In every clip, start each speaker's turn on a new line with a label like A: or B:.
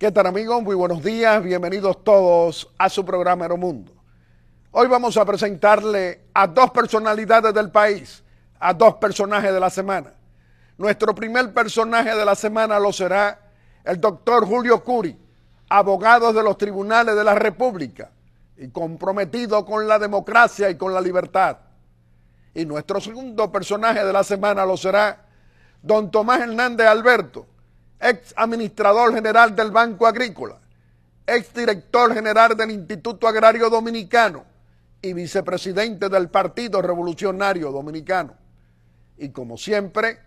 A: ¿Qué tal amigos? Muy buenos días, bienvenidos todos a su programa Mundo Hoy vamos a presentarle a dos personalidades del país, a dos personajes de la semana. Nuestro primer personaje de la semana lo será el doctor Julio Curi, abogado de los tribunales de la República y comprometido con la democracia y con la libertad. Y nuestro segundo personaje de la semana lo será don Tomás Hernández Alberto, ex administrador general del Banco Agrícola, ex director general del Instituto Agrario Dominicano y vicepresidente del Partido Revolucionario Dominicano. Y como siempre,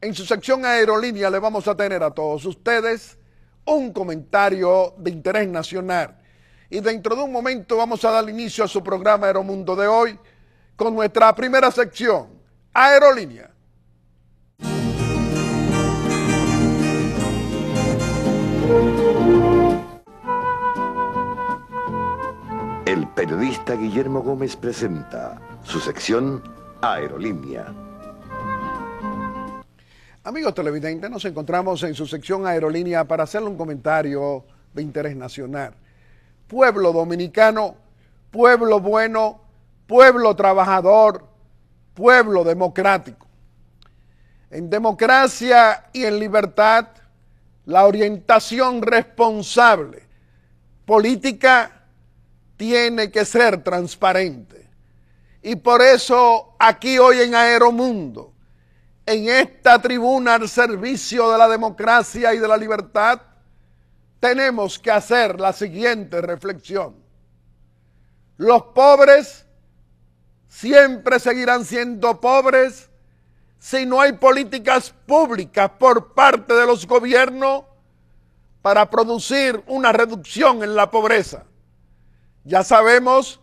A: en su sección aerolínea le vamos a tener a todos ustedes un comentario de interés nacional. Y dentro de un momento vamos a dar inicio a su programa Aeromundo de hoy con nuestra primera sección, Aerolínea. periodista Guillermo Gómez presenta su sección Aerolínea. Amigos televidentes, nos encontramos en su sección Aerolínea para hacerle un comentario de interés nacional. Pueblo dominicano, pueblo bueno, pueblo trabajador, pueblo democrático. En democracia y en libertad, la orientación responsable, política tiene que ser transparente. Y por eso aquí hoy en Aeromundo, en esta tribuna al servicio de la democracia y de la libertad, tenemos que hacer la siguiente reflexión. Los pobres siempre seguirán siendo pobres si no hay políticas públicas por parte de los gobiernos para producir una reducción en la pobreza. Ya sabemos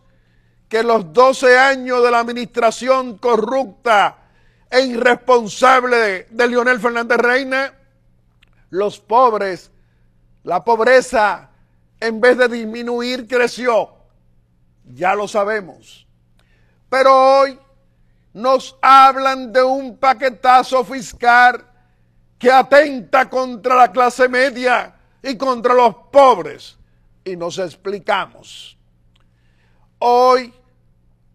A: que los 12 años de la administración corrupta e irresponsable de, de Fernández Reina, los pobres, la pobreza, en vez de disminuir, creció. Ya lo sabemos. Pero hoy nos hablan de un paquetazo fiscal que atenta contra la clase media y contra los pobres. Y nos explicamos. Hoy,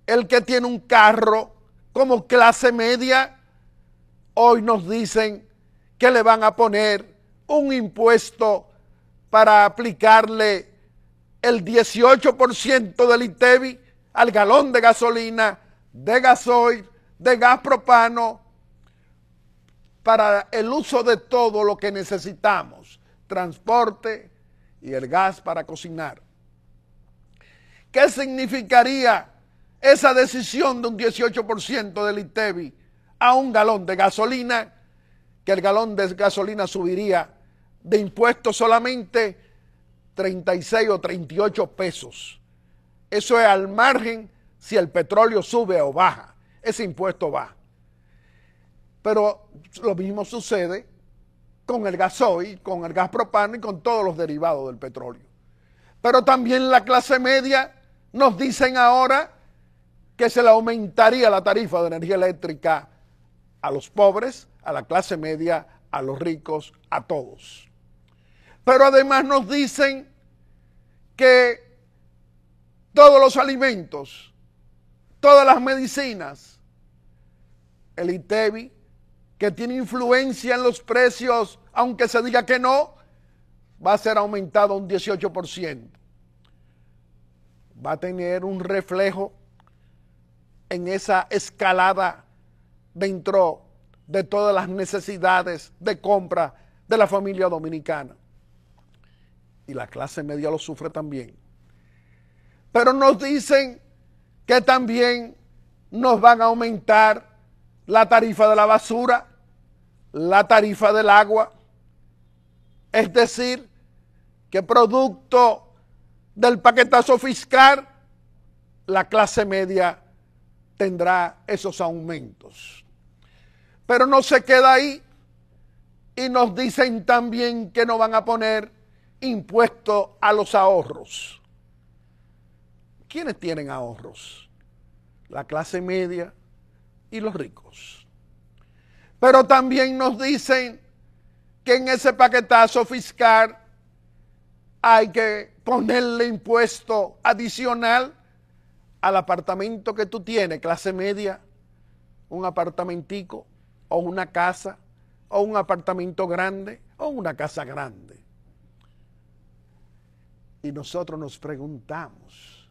A: el que tiene un carro como clase media, hoy nos dicen que le van a poner un impuesto para aplicarle el 18% del ITEBI e al galón de gasolina, de gasoil, de gas propano, para el uso de todo lo que necesitamos, transporte y el gas para cocinar. ¿Qué significaría esa decisión de un 18% del ITEBI e a un galón de gasolina? Que el galón de gasolina subiría de impuestos solamente 36 o 38 pesos. Eso es al margen si el petróleo sube o baja. Ese impuesto va. Pero lo mismo sucede con el gasoil, con el gas propano y con todos los derivados del petróleo. Pero también la clase media nos dicen ahora que se le aumentaría la tarifa de energía eléctrica a los pobres, a la clase media, a los ricos, a todos. Pero además nos dicen que todos los alimentos, todas las medicinas, el ITEBI, e que tiene influencia en los precios, aunque se diga que no, va a ser aumentado un 18% va a tener un reflejo en esa escalada dentro de todas las necesidades de compra de la familia dominicana. Y la clase media lo sufre también. Pero nos dicen que también nos van a aumentar la tarifa de la basura, la tarifa del agua. Es decir, que producto del paquetazo fiscal, la clase media tendrá esos aumentos. Pero no se queda ahí y nos dicen también que no van a poner impuesto a los ahorros. ¿Quiénes tienen ahorros? La clase media y los ricos. Pero también nos dicen que en ese paquetazo fiscal hay que ponerle impuesto adicional al apartamento que tú tienes, clase media, un apartamentico o una casa o un apartamento grande o una casa grande. Y nosotros nos preguntamos,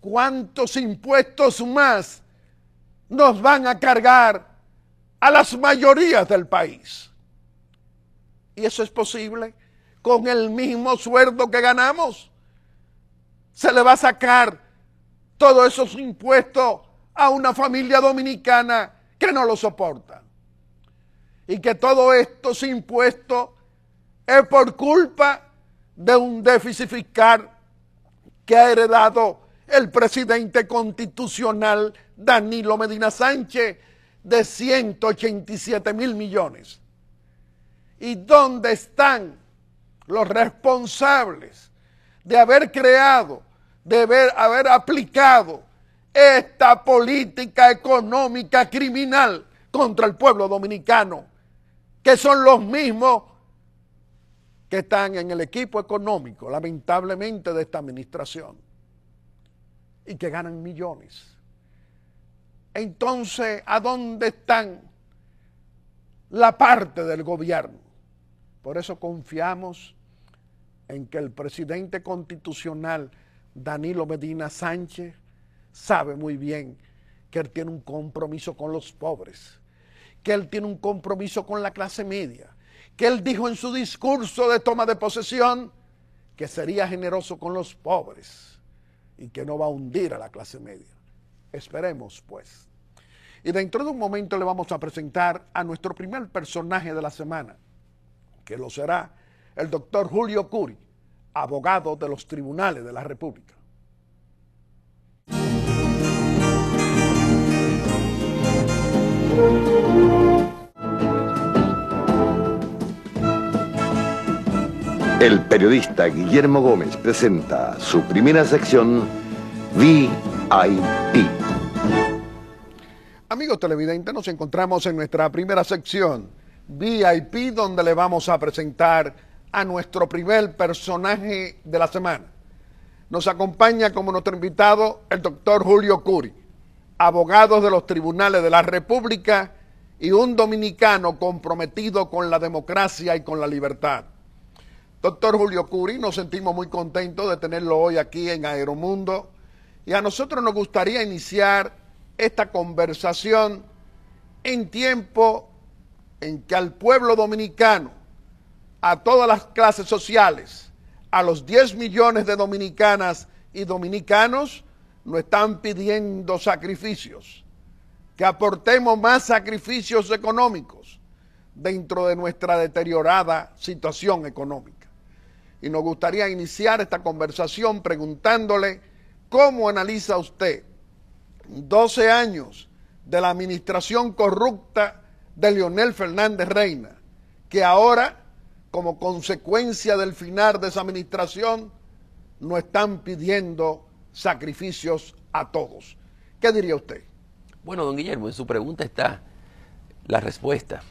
A: ¿cuántos impuestos más nos van a cargar a las mayorías del país? Y eso es posible con el mismo sueldo que ganamos. Se le va a sacar todos esos impuestos a una familia dominicana que no lo soporta. Y que todos estos impuestos es por culpa de un déficit fiscal que ha heredado el presidente constitucional Danilo Medina Sánchez de 187 mil millones. ¿Y dónde están los responsables de haber creado, de haber, aplicado esta política económica criminal contra el pueblo dominicano, que son los mismos que están en el equipo económico, lamentablemente, de esta administración, y que ganan millones. Entonces, ¿a dónde están la parte del gobierno? Por eso confiamos en que el presidente constitucional Danilo Medina Sánchez sabe muy bien que él tiene un compromiso con los pobres, que él tiene un compromiso con la clase media, que él dijo en su discurso de toma de posesión que sería generoso con los pobres y que no va a hundir a la clase media. Esperemos pues. Y dentro de un momento le vamos a presentar a nuestro primer personaje de la semana que lo será el doctor Julio Curi, abogado de los tribunales de la República. El
B: periodista Guillermo Gómez presenta su primera sección VIP.
A: Amigos televidentes, nos encontramos en nuestra primera sección VIP donde le vamos a presentar a nuestro primer personaje de la semana. Nos acompaña como nuestro invitado el doctor Julio Curi, abogado de los tribunales de la República y un dominicano comprometido con la democracia y con la libertad. Doctor Julio Curi, nos sentimos muy contentos de tenerlo hoy aquí en Aeromundo y a nosotros nos gustaría iniciar esta conversación en tiempo en que al pueblo dominicano, a todas las clases sociales, a los 10 millones de dominicanas y dominicanos, nos están pidiendo sacrificios, que aportemos más sacrificios económicos dentro de nuestra deteriorada situación económica. Y nos gustaría iniciar esta conversación preguntándole cómo analiza usted 12 años de la administración corrupta de Leonel Fernández Reina, que ahora, como consecuencia del final de esa administración, nos están pidiendo sacrificios a todos. ¿Qué diría usted?
C: Bueno, don Guillermo, en su pregunta está la respuesta.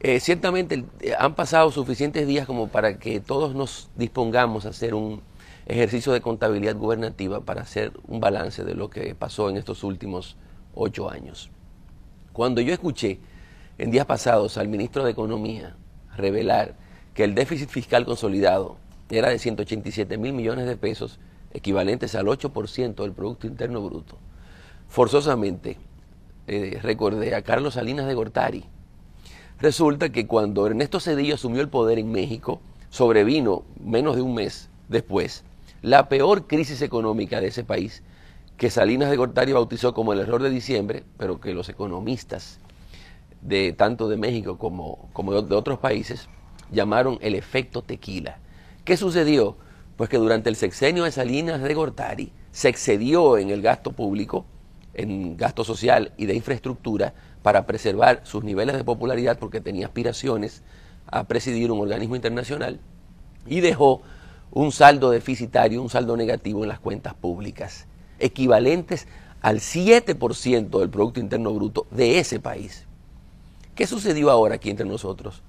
C: Eh, ciertamente eh, han pasado suficientes días como para que todos nos dispongamos a hacer un ejercicio de contabilidad gubernativa para hacer un balance de lo que pasó en estos últimos ocho años. Cuando yo escuché en días pasados al ministro de Economía revelar que el déficit fiscal consolidado era de 187 mil millones de pesos, equivalentes al 8% del Producto Interno Bruto, forzosamente eh, recordé a Carlos Salinas de Gortari. Resulta que cuando Ernesto Cedillo asumió el poder en México, sobrevino menos de un mes después la peor crisis económica de ese país, que Salinas de Gortari bautizó como el error de diciembre, pero que los economistas de tanto de México como, de otros países, llamaron el efecto tequila. ¿Qué sucedió? Pues que durante el sexenio de Salinas de Gortari se excedió en el gasto público, en gasto social y de infraestructura para preservar sus niveles de popularidad porque tenía aspiraciones a presidir un organismo internacional y dejó un saldo deficitario, un saldo negativo en las cuentas públicas, equivalentes al 7% del Producto Interno Bruto de ese país. ¿Qué sucedió ahora aquí entre nosotros?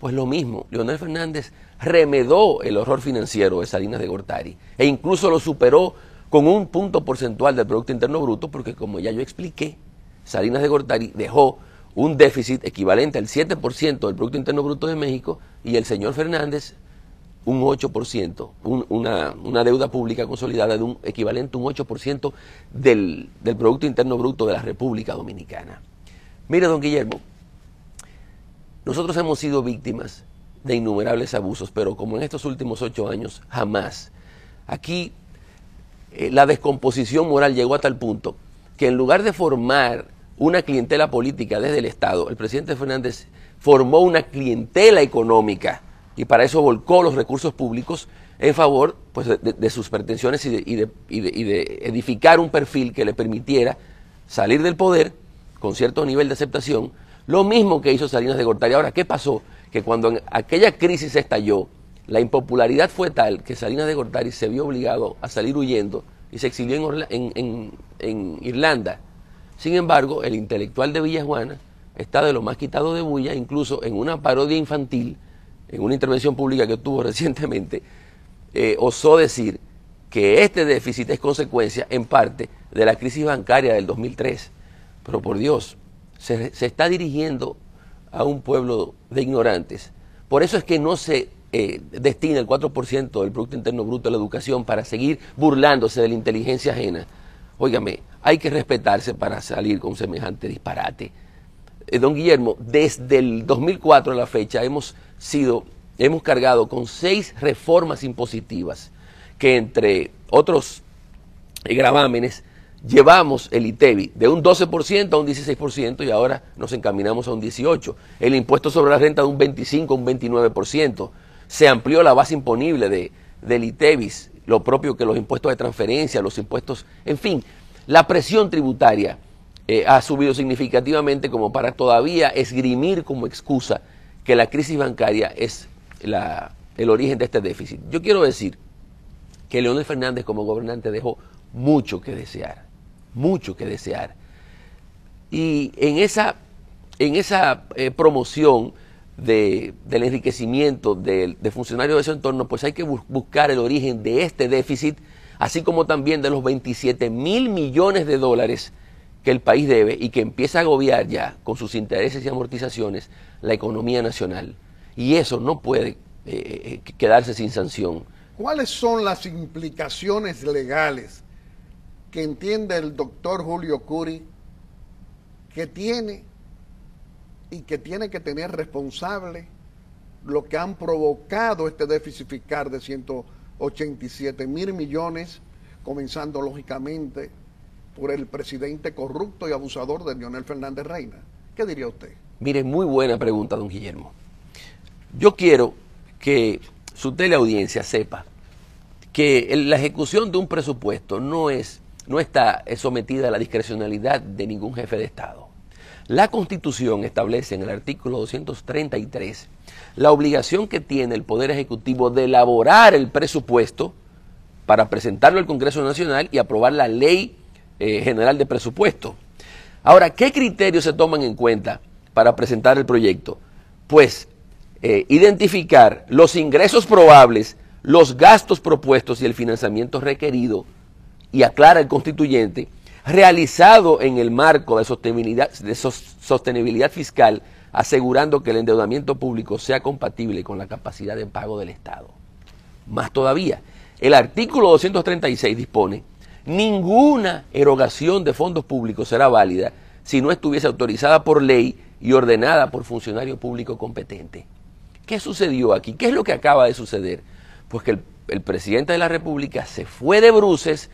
C: Pues lo mismo, Leonel Fernández remedó el horror financiero de Salinas de Gortari e incluso lo superó con un punto porcentual del Producto Interno Bruto, porque como ya yo expliqué, Salinas de Gortari dejó un déficit equivalente al 7% del Producto Interno Bruto de México y el señor Fernández un 8%, una, deuda pública consolidada de un equivalente a un 8% del, del Producto Interno Bruto de la República Dominicana. Mire, don Guillermo, nosotros hemos sido víctimas de innumerables abusos, pero como en estos últimos ocho años, jamás. Aquí eh, la descomposición moral llegó a tal punto que en lugar de formar una clientela política desde el Estado, el presidente Fernández formó una clientela económica y para eso volcó los recursos públicos en favor pues, de, sus pretensiones y de, edificar un perfil que le permitiera salir del poder con cierto nivel de aceptación lo mismo que hizo Salinas de Gortari. Ahora, ¿qué pasó? Que cuando aquella crisis estalló, la impopularidad fue tal que Salinas de Gortari se vio obligado a salir huyendo y se exilió en, Irlanda. Sin embargo, el intelectual de Villajuana está de lo más quitado de bulla, incluso en una parodia infantil, en una intervención pública que tuvo recientemente, eh, osó decir que este déficit es consecuencia en parte de la crisis bancaria del 2003. Pero por Dios, se, está dirigiendo a un pueblo de ignorantes. Por eso es que no se eh, destina el 4% del Producto Interno Bruto a la educación para seguir burlándose de la inteligencia ajena. Óigame, hay que respetarse para salir con semejante disparate. Eh, don Guillermo, desde el 2004 a la fecha hemos sido, hemos cargado con seis reformas impositivas que entre otros eh, gravámenes llevamos el ITEBI e de un 12% a un 16% y ahora nos encaminamos a un 18%. El impuesto sobre la renta de un 25 a un 29%. Se amplió la base imponible de, del ITEBIS, lo propio que los impuestos de transferencia, los impuestos, en fin, la presión tributaria eh, ha subido significativamente como para todavía esgrimir como excusa que la crisis bancaria es la, el origen de este déficit. Yo quiero decir que Leónel Fernández como gobernante dejó mucho que desear mucho que desear. Y en esa, en esa eh, promoción del enriquecimiento de, funcionarios de ese entorno, pues hay que buscar el origen de este déficit, así como también de los 27 mil millones de dólares que el país debe y que empieza a agobiar ya con sus intereses y amortizaciones la economía nacional. Y eso no puede eh, eh, quedarse sin sanción.
A: ¿Cuáles son las implicaciones legales que entiende el doctor Julio Curi que tiene y que tiene que tener responsable lo que han provocado este déficit fiscal de 187 mil millones, comenzando lógicamente por el presidente corrupto y abusador de Leonel Fernández Reina. ¿Qué diría usted?
C: Mire, muy buena pregunta, don Guillermo. Yo quiero que su teleaudiencia sepa que la ejecución de un presupuesto no es no está sometida a la discrecionalidad de ningún jefe de Estado. La Constitución establece en el artículo 233 la obligación que tiene el Poder Ejecutivo de elaborar el presupuesto para presentarlo al Congreso Nacional y aprobar la Ley eh, General de Presupuesto. Ahora, ¿qué criterios se toman en cuenta para presentar el proyecto? Pues eh, identificar los ingresos probables, los gastos propuestos y el financiamiento requerido y aclara el constituyente, realizado en el marco de sostenibilidad, de sostenibilidad fiscal, asegurando que el endeudamiento público sea compatible con la capacidad de pago del Estado. Más todavía, el artículo 236 dispone, ninguna erogación de fondos públicos será válida si no estuviese autorizada por ley y ordenada por funcionario público competente. ¿Qué sucedió aquí? ¿Qué es lo que acaba de suceder? Pues que el presidente de la República se fue de bruces,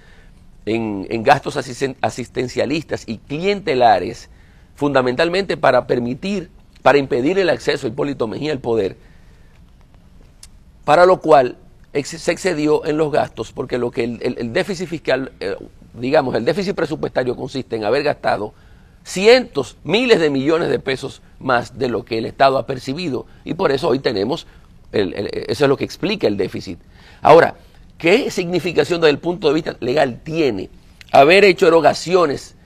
C: en, gastos asistencialistas y clientelares, fundamentalmente para permitir, para impedir el acceso a Hipólito Mejía al poder, para lo cual se excedió en los gastos, porque lo que el, déficit fiscal, eh, digamos, el déficit presupuestario consiste en haber gastado cientos, miles de millones de pesos más de lo que el Estado ha percibido. Y por eso hoy tenemos, eso es lo que explica el déficit. Ahora, ¿Qué significación desde el punto de vista legal tiene haber hecho erogaciones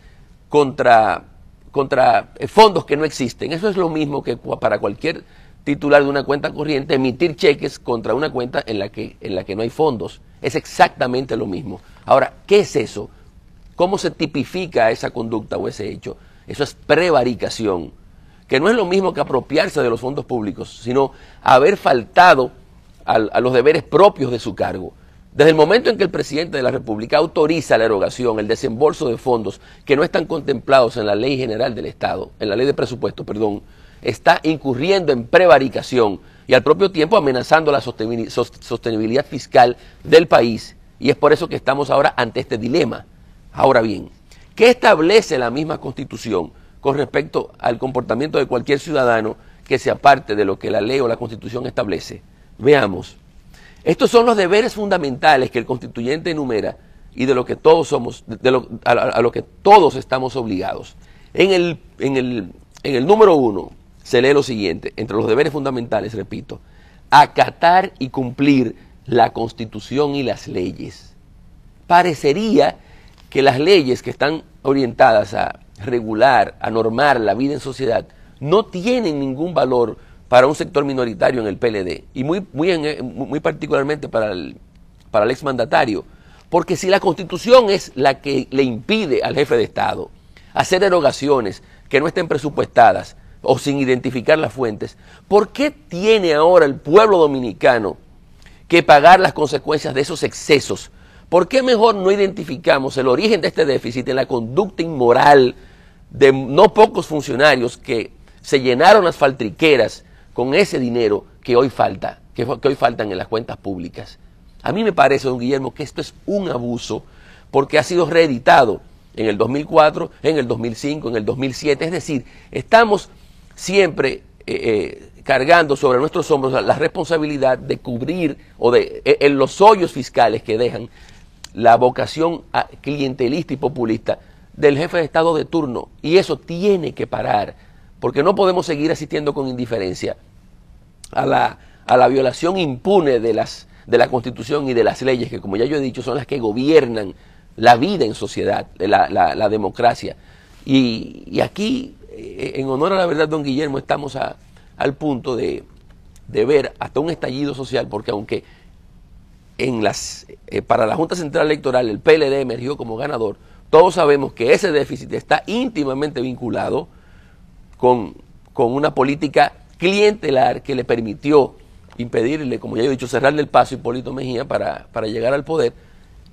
C: contra, contra eh, fondos que no existen? Eso es lo mismo que para cualquier titular de una cuenta corriente emitir cheques contra una cuenta en la que, en la que no hay fondos. Es exactamente lo mismo. Ahora, ¿qué es eso? ¿Cómo se tipifica esa conducta o ese hecho? Eso es prevaricación, que no es lo mismo que apropiarse de los fondos públicos, sino haber faltado a los deberes propios de su cargo. Desde el momento en que el presidente de la República autoriza la erogación, el desembolso de fondos que no están contemplados en la ley general del Estado, en la ley de presupuesto, perdón, está incurriendo en prevaricación y al propio tiempo amenazando la sostenibilidad fiscal del país. Y es por eso que estamos ahora ante este dilema. Ahora bien, ¿qué establece la misma Constitución con respecto al comportamiento de cualquier ciudadano que se aparte de lo que la ley o la Constitución establece? Veamos. Estos son los deberes fundamentales que el constituyente enumera y de lo que todos somos, de lo, a, lo que todos estamos obligados. En el, en el número uno se lee lo siguiente, entre los deberes fundamentales, repito, acatar y cumplir la constitución y las leyes. Parecería que las leyes que están orientadas a regular, a normar la vida en sociedad, no tienen ningún valor para un sector minoritario en el PLD y muy, muy, eh, muy particularmente para el, para el exmandatario, porque si la constitución es la que le impide al jefe de Estado hacer erogaciones que no estén presupuestadas o sin identificar las fuentes, ¿por qué tiene ahora el pueblo dominicano que pagar las consecuencias de esos excesos? ¿Por qué mejor no identificamos el origen de este déficit en la conducta inmoral de no pocos funcionarios que se llenaron las faltriqueras con ese dinero que hoy falta, que, hoy faltan en las cuentas públicas. A mí me parece, don Guillermo, que esto es un abuso porque ha sido reeditado en el 2004, en el 2005, en el 2007. Es decir, estamos siempre eh, eh, cargando sobre nuestros hombros la, responsabilidad de cubrir o de e, en los hoyos fiscales que dejan la vocación ah, clientelista y populista del jefe de Estado de turno. Y eso tiene que parar porque no podemos seguir asistiendo con indiferencia a la, a la violación impune de, las, de la Constitución y de las leyes, que como ya yo he dicho, son las que gobiernan la vida en sociedad, eh, la, la, democracia. Y, aquí, eh, en honor a la verdad, don Guillermo, estamos al punto de, ver hasta un estallido social, porque aunque en las, eh, para la Junta Central Electoral el PLD emergió como ganador, todos sabemos que ese déficit está íntimamente vinculado con, una política clientelar que le permitió impedirle, como ya he dicho, cerrarle el paso a Hipólito Mejía para, para llegar al poder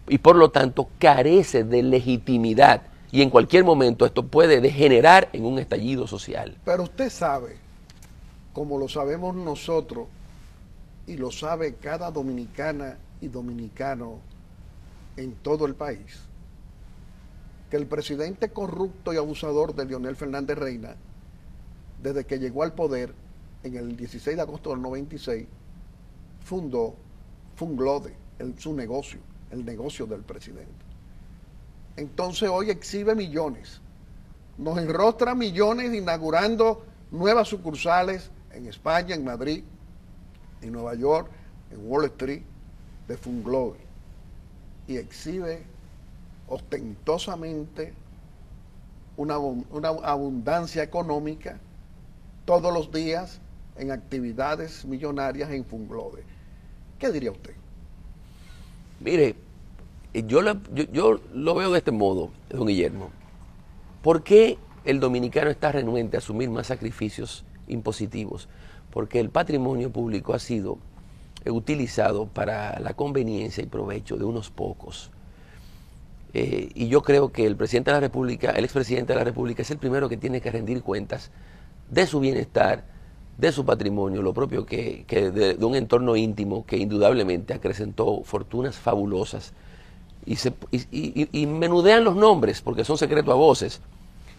C: y por lo tanto carece de legitimidad y en cualquier momento esto puede degenerar en un estallido social.
A: Pero usted sabe, como lo sabemos nosotros y lo sabe cada dominicana y dominicano en todo el país, que el presidente corrupto y abusador de Leonel Fernández Reina desde que llegó al poder en el 16 de agosto del 96, fundó Funglode, su negocio, el negocio del presidente. Entonces hoy exhibe millones, nos enrostra millones inaugurando nuevas sucursales en España, en Madrid, en Nueva York, en Wall Street, de Funglode. Y exhibe ostentosamente una abundancia económica todos los días en actividades millonarias en Funglode. ¿Qué diría usted?
C: Mire, eh, yo lo, veo de este modo, don Guillermo. ¿Por qué el dominicano está renuente a asumir más sacrificios impositivos? Porque el patrimonio público ha sido eh, utilizado para la conveniencia y provecho de unos pocos. Eh, y yo creo que el presidente de la República, el expresidente de la República, es el primero que tiene que rendir cuentas de su bienestar, de su patrimonio, lo propio que, de, un entorno íntimo que indudablemente acrecentó fortunas fabulosas. Y, y, menudean los nombres, porque son secreto a voces,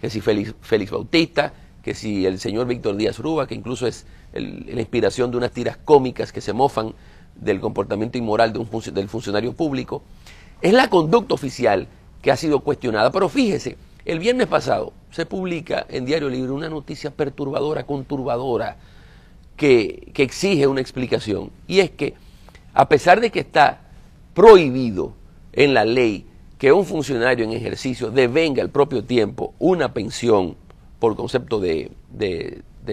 C: que si Félix, Bautista, que si el señor Víctor Díaz Ruba, que incluso es la inspiración de unas tiras cómicas que se mofan del comportamiento inmoral de un del funcionario público, es la conducta oficial que ha sido cuestionada. Pero fíjese, el viernes pasado se publica en Diario Libre una noticia perturbadora, conturbadora, que, exige una explicación. Y es que, a pesar de que está prohibido en la ley que un funcionario en ejercicio devenga al propio tiempo una pensión por concepto de,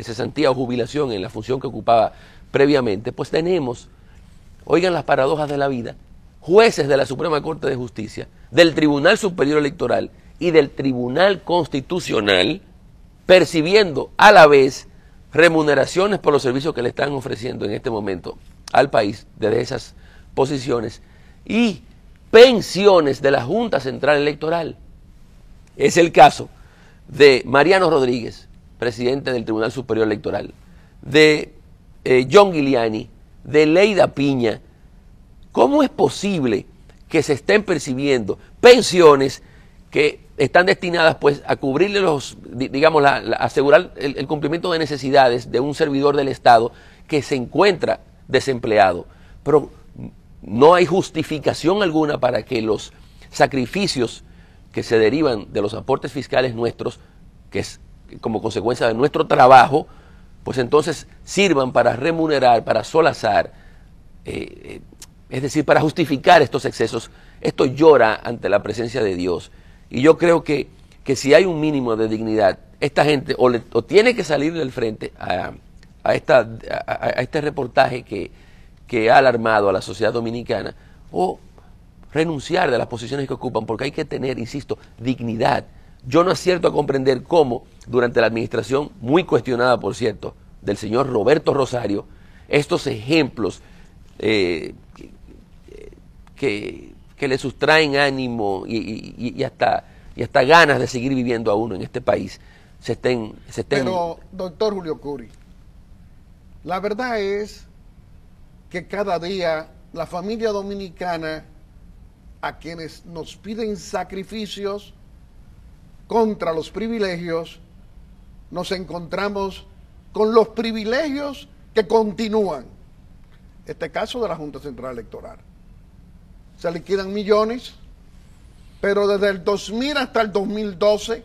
C: cesantía o jubilación en la función que ocupaba previamente, pues tenemos, oigan las paradojas de la vida, jueces de la Suprema Corte de Justicia, del Tribunal Superior Electoral, y del Tribunal Constitucional, percibiendo a la vez remuneraciones por los servicios que le están ofreciendo en este momento al país desde esas posiciones y pensiones de la Junta Central Electoral. Es el caso de Mariano Rodríguez, presidente del Tribunal Superior Electoral, de eh, John Giliani, de Leida Piña. ¿Cómo es posible que se estén percibiendo pensiones que están destinadas pues a cubrirle los, digamos, la, asegurar el, cumplimiento de necesidades de un servidor del Estado que se encuentra desempleado. Pero no hay justificación alguna para que los sacrificios que se derivan de los aportes fiscales nuestros, que es como consecuencia de nuestro trabajo, pues entonces sirvan para remunerar, para solazar, eh, eh, es decir, para justificar estos excesos. Esto llora ante la presencia de Dios. Y yo creo que, si hay un mínimo de dignidad, esta gente o, tiene que salir del frente a, esta, a, este reportaje que, ha alarmado a la sociedad dominicana o renunciar de las posiciones que ocupan, porque hay que tener, insisto, dignidad. Yo no acierto a comprender cómo, durante la administración, muy cuestionada, por cierto, del señor Roberto Rosario, estos ejemplos eh, que que le sustraen ánimo y, hasta, ganas de seguir viviendo a uno en este país se estén, se Pero,
A: doctor Julio Curi, la verdad es que cada día la familia dominicana, a quienes nos piden sacrificios contra los privilegios, nos encontramos con los privilegios que continúan. Este caso de la Junta Central Electoral se liquidan millones, pero desde el 2000 hasta el 2012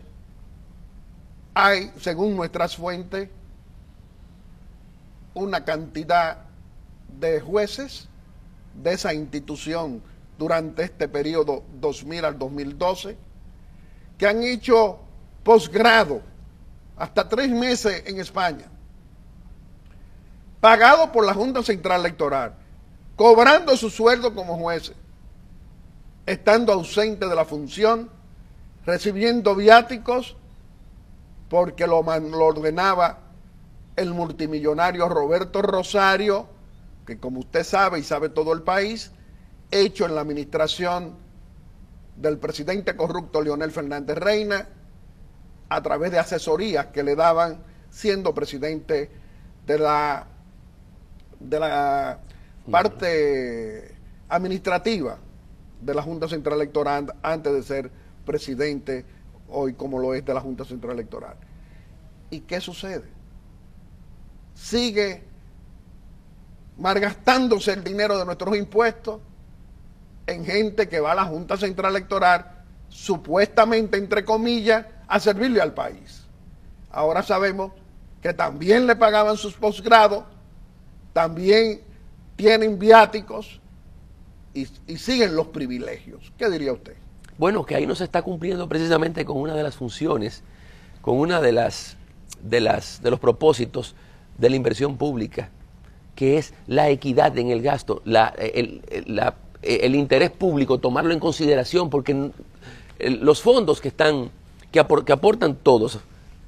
A: hay, según nuestras fuentes, una cantidad de jueces de esa institución durante este periodo 2000 al 2012 que han hecho posgrado hasta tres meses en España, pagado por la Junta Central Electoral, cobrando su sueldo como jueces estando ausente de la función, recibiendo viáticos porque lo, ordenaba el multimillonario Roberto Rosario, que como usted sabe y sabe todo el país, hecho en la administración del presidente corrupto Leonel Fernández Reina, a través de asesorías que le daban siendo presidente de la, de la parte administrativa de la Junta Central Electoral antes de ser presidente hoy como lo es de la Junta Central Electoral. ¿Y qué sucede? Sigue malgastándose el dinero de nuestros impuestos en gente que va a la Junta Central Electoral, supuestamente, entre comillas, a servirle al país. Ahora sabemos que también le pagaban sus posgrados, también tienen viáticos, y, siguen los privilegios. ¿Qué diría usted?
C: Bueno, que ahí no se está cumpliendo precisamente con una de las funciones, con una de las de las de los propósitos de la inversión pública, que es la equidad en el gasto, el, el, interés público, tomarlo en consideración, porque los fondos que están que, que aportan todos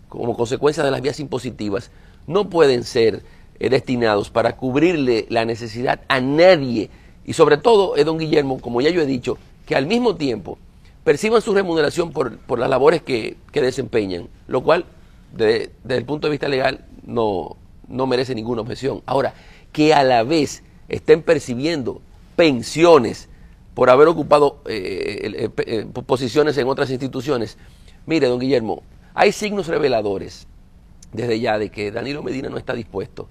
C: como consecuencia de las vías impositivas no pueden ser eh, destinados para cubrirle la necesidad a nadie y sobre todo, es eh, don Guillermo, como ya yo he dicho, que al mismo tiempo perciban su remuneración por, las labores que, desempeñan, lo cual, desde el punto de vista legal, no, merece ninguna objeción. Ahora, que a la vez estén percibiendo pensiones por haber ocupado eh, eh, posiciones en otras instituciones. Mire, don Guillermo, hay signos reveladores desde ya de que Danilo Medina no está dispuesto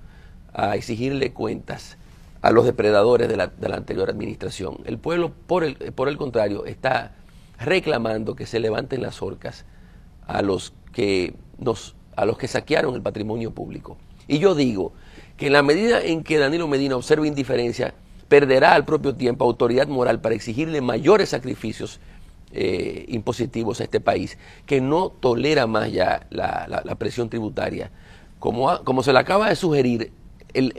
C: a exigirle cuentas a los depredadores de la, anterior administración. El pueblo, por el, por el contrario, está reclamando que se levanten las orcas a los que nos a los que saquearon el patrimonio público. Y yo digo que en la medida en que Danilo Medina observe indiferencia, perderá al propio tiempo autoridad moral para exigirle mayores sacrificios eh, impositivos a este país, que no tolera más ya la, presión tributaria. Como, como se le acaba de sugerir, el,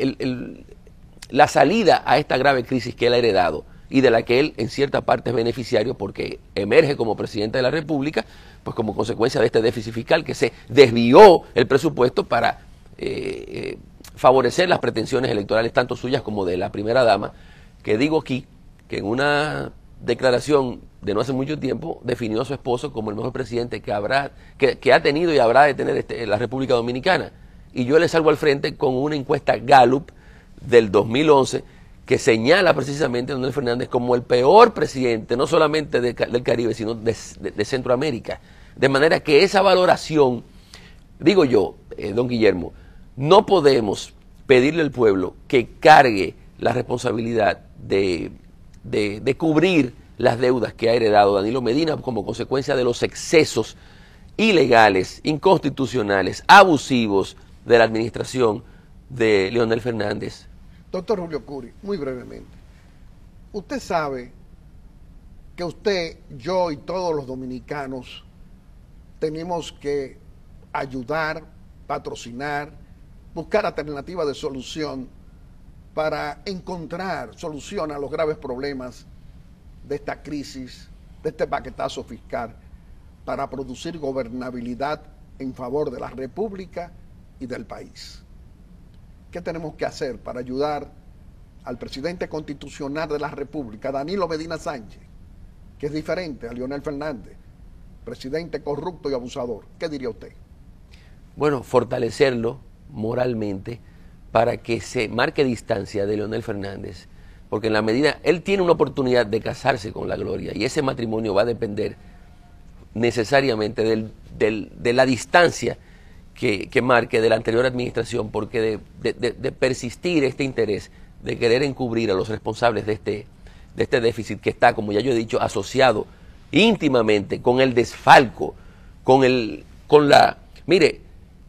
C: la salida a esta grave crisis que él ha heredado y de la que él en cierta parte es beneficiario porque emerge como presidente de la República, pues como consecuencia de este déficit fiscal que se desvió el presupuesto para eh, eh, favorecer las pretensiones electorales tanto suyas como de la primera dama, que digo aquí que en una declaración de no hace mucho tiempo definió a su esposo como el mejor presidente que habrá que, ha tenido y habrá de tener este, la República Dominicana. Y yo le salgo al frente con una encuesta Gallup del 2011 que señala precisamente a Fernández como el peor presidente, no solamente del Caribe, sino de, Centroamérica. De manera que esa valoración, digo yo, eh, don Guillermo, no podemos pedirle al pueblo que cargue la responsabilidad de, de cubrir las deudas que ha heredado Danilo Medina como consecuencia de los excesos ilegales, inconstitucionales, abusivos de la administración de Leonel Fernández.
A: Doctor Julio Curi, muy brevemente. Usted sabe que usted, yo y todos los dominicanos tenemos que ayudar, patrocinar, buscar alternativas de solución para encontrar solución a los graves problemas de esta crisis, de este paquetazo fiscal, para producir gobernabilidad en favor de la República y del país. ¿Qué tenemos que hacer para ayudar al presidente constitucional de la República, Danilo Medina Sánchez, que es diferente a Leonel Fernández, presidente corrupto y abusador? ¿Qué diría usted?
C: Bueno, fortalecerlo moralmente para que se marque distancia de Leonel Fernández, porque en la medida, él tiene una oportunidad de casarse con la gloria y ese matrimonio va a depender necesariamente de la distancia que, marque de la anterior administración, porque de, persistir este interés de querer encubrir a los responsables de este, de este déficit que está, como ya yo he dicho, asociado íntimamente con el desfalco, con, el, con la... Mire,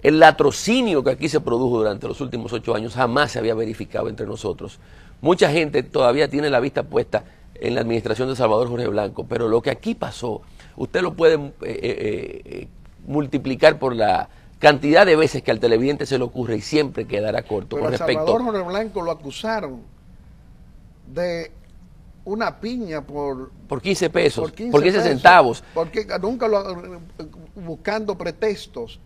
C: el latrocinio que aquí se produjo durante los últimos ocho años jamás se había verificado entre nosotros. Mucha gente todavía tiene la vista puesta en la administración de Salvador Jorge Blanco, pero lo que aquí pasó, usted lo puede eh, eh, eh, multiplicar por la cantidad de veces que al televidente se le ocurre y siempre quedará corto con respecto. Salvador
A: Jorge Blanco lo acusaron de una piña por...
C: Por 15 pesos, por 15, centavos.
A: Porque nunca lo... buscando pretextos,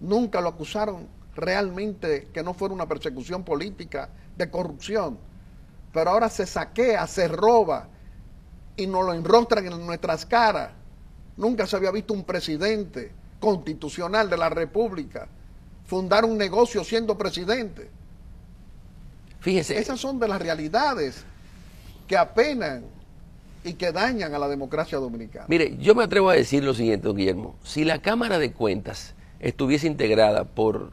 A: nunca lo acusaron realmente que no fuera una persecución política de corrupción. Pero ahora se saquea, se roba y nos lo enrostran en nuestras caras. Nunca se había visto un presidente constitucional de la República, fundar un negocio siendo presidente. Fíjese. Esas son de las realidades que apenan y que dañan a la democracia dominicana.
C: Mire, yo me atrevo a decir lo siguiente, don Guillermo. Si la Cámara de Cuentas estuviese integrada por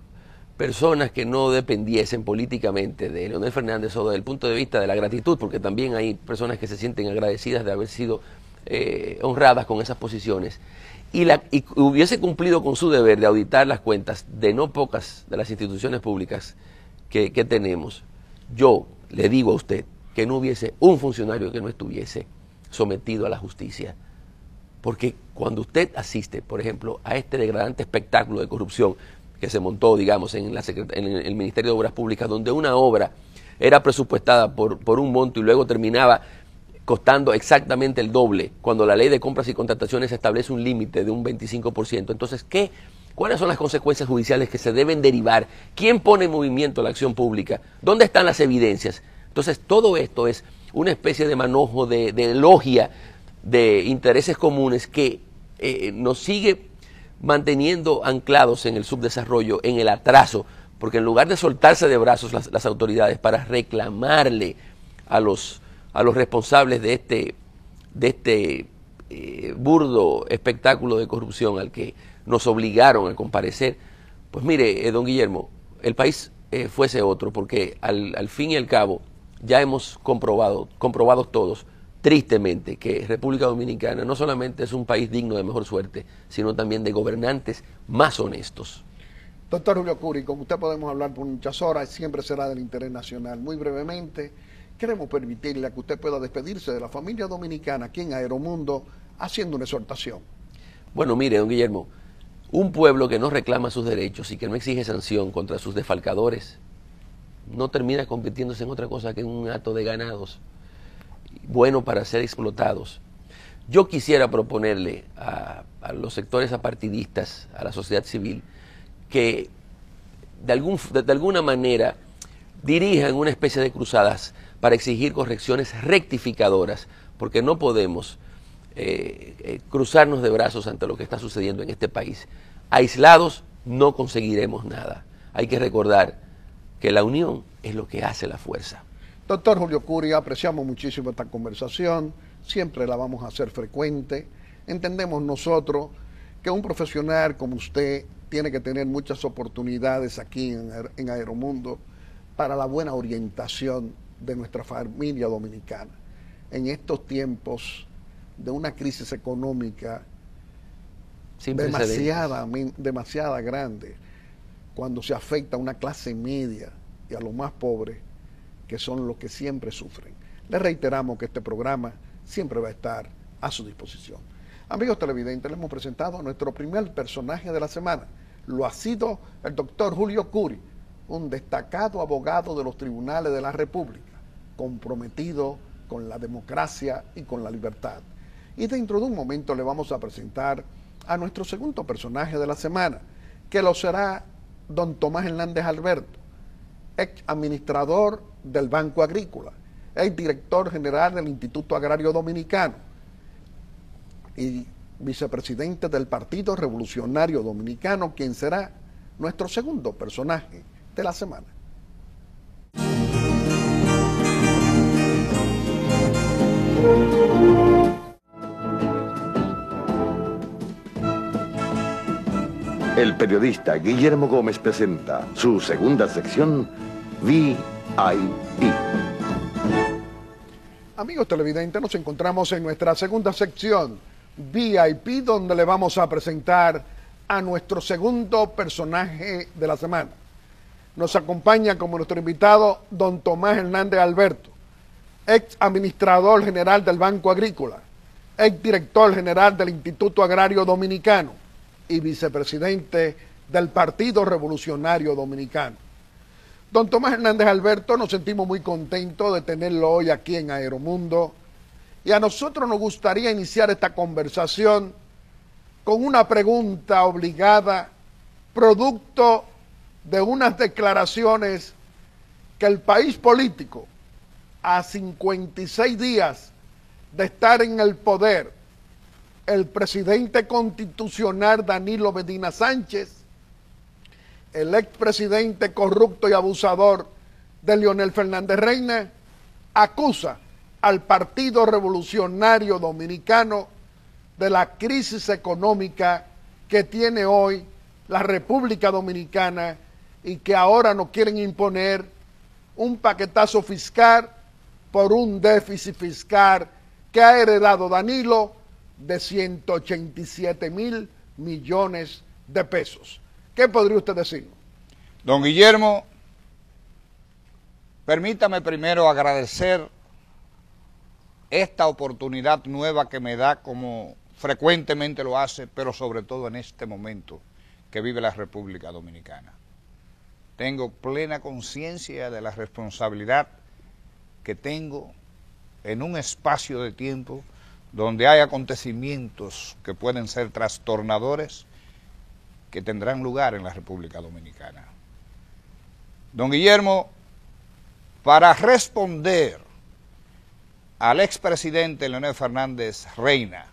C: personas que no dependiesen políticamente de Leonel Fernández o del punto de vista de la gratitud, porque también hay personas que se sienten agradecidas de haber sido eh, honradas con esas posiciones, y, la, y hubiese cumplido con su deber de auditar las cuentas de no pocas de las instituciones públicas que, tenemos, yo le digo a usted que no hubiese un funcionario que no estuviese sometido a la justicia. Porque cuando usted asiste, por ejemplo, a este degradante espectáculo de corrupción que se montó, digamos, en, la en el Ministerio de Obras Públicas, donde una obra era presupuestada por un monto y luego terminaba costando exactamente el doble, cuando la ley de compras y contrataciones establece un límite de un 25%. Entonces, ¿qué? ¿Cuáles son las consecuencias judiciales que se deben derivar? ¿Quién pone en movimiento la acción pública? ¿Dónde están las evidencias? Entonces, todo esto es una especie de manojo, de, de logia de intereses comunes que eh, nos sigue manteniendo anclados en el subdesarrollo, en el atraso, porque en lugar de soltarse de brazos las autoridades para reclamarle a los a los responsables de este, de este eh, burdo espectáculo de corrupción al que nos obligaron a comparecer, pues mire, eh, don Guillermo, el país eh, fuese otro, porque al, al, fin y al cabo ya hemos comprobado, comprobado todos, tristemente, que República Dominicana no solamente es un país digno de mejor suerte, sino también de gobernantes más honestos.
A: Doctor rubio Curi, como usted podemos hablar por muchas horas, siempre será del interés nacional. Muy brevemente, queremos permitirle a que usted pueda despedirse de la familia dominicana aquí en Aeromundo haciendo una exhortación.
C: Bueno, mire, don Guillermo, un pueblo que no reclama sus derechos y que no exige sanción contra sus desfalcadores no termina convirtiéndose en otra cosa que en un acto de ganados, bueno para ser explotados. Yo quisiera proponerle a, los sectores apartidistas, a la sociedad civil, que de, algún, de alguna manera dirijan una especie de cruzadas para exigir correcciones rectificadoras, porque no podemos eh, eh, cruzarnos de brazos ante lo que está sucediendo en este país. Aislados no conseguiremos nada. Hay que recordar que la unión es lo que hace la fuerza.
A: Doctor Julio Curia, apreciamos muchísimo esta conversación, siempre la vamos a hacer frecuente. Entendemos nosotros que un profesional como usted tiene que tener muchas oportunidades aquí en Aeromundo para la buena orientación de nuestra familia dominicana. En estos tiempos de una crisis económica demasiada, grande, cuando se afecta a una clase media y a los más pobres, que son los que siempre sufren. Les reiteramos que este programa siempre va a estar a su disposición. Amigos televidentes, les hemos presentado a nuestro primer personaje de la semana. Lo ha sido el doctor Julio Curi, un destacado abogado de los tribunales de la República comprometido con la democracia y con la libertad. Y dentro de un momento le vamos a presentar a nuestro segundo personaje de la semana, que lo será don Tomás Hernández Alberto, ex administrador del Banco Agrícola, ex director general del Instituto Agrario Dominicano y vicepresidente del Partido Revolucionario Dominicano, quien será nuestro segundo personaje de la semana. El periodista Guillermo Gómez presenta su segunda sección, VIP. Amigos televidentes, nos encontramos en nuestra segunda sección, VIP, donde le vamos a presentar a nuestro segundo personaje de la semana. Nos acompaña como nuestro invitado don Tomás Hernández Alberto, ex administrador general del Banco Agrícola, ex director general del Instituto Agrario Dominicano, y vicepresidente del Partido Revolucionario Dominicano. Don Tomás Hernández Alberto, nos sentimos muy contentos de tenerlo hoy aquí en Aeromundo y a nosotros nos gustaría iniciar esta conversación con una pregunta obligada, producto de unas declaraciones que el país político, a 56 días de estar en el poder, el presidente constitucional Danilo Medina Sánchez, el expresidente corrupto y abusador de Leonel Fernández Reina, acusa al Partido Revolucionario Dominicano de la crisis económica que tiene hoy la República Dominicana y que ahora nos quieren imponer un paquetazo fiscal por un déficit fiscal que ha heredado Danilo de 187 mil millones de pesos. ¿Qué podría usted decir?
B: Don Guillermo, permítame primero agradecer esta oportunidad nueva que me da como frecuentemente lo hace, pero sobre todo en este momento que vive la República Dominicana. Tengo plena conciencia de la responsabilidad que tengo en un espacio de tiempo donde hay acontecimientos que pueden ser trastornadores que tendrán lugar en la República Dominicana. Don Guillermo, para responder al expresidente Leonel Fernández Reina,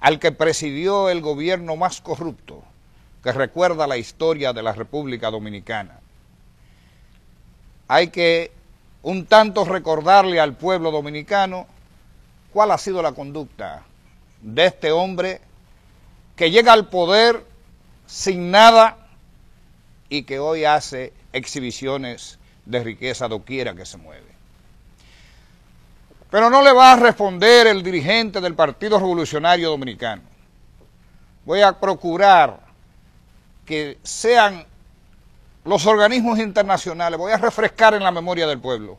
B: al que presidió el gobierno más corrupto que recuerda la historia de la República Dominicana, hay que un tanto recordarle al pueblo dominicano cuál ha sido la conducta de este hombre que llega al poder sin nada y que hoy hace exhibiciones de riqueza doquiera que se mueve. Pero no le va a responder el dirigente del Partido Revolucionario Dominicano. Voy a procurar que sean los organismos internacionales, voy a refrescar en la memoria del pueblo,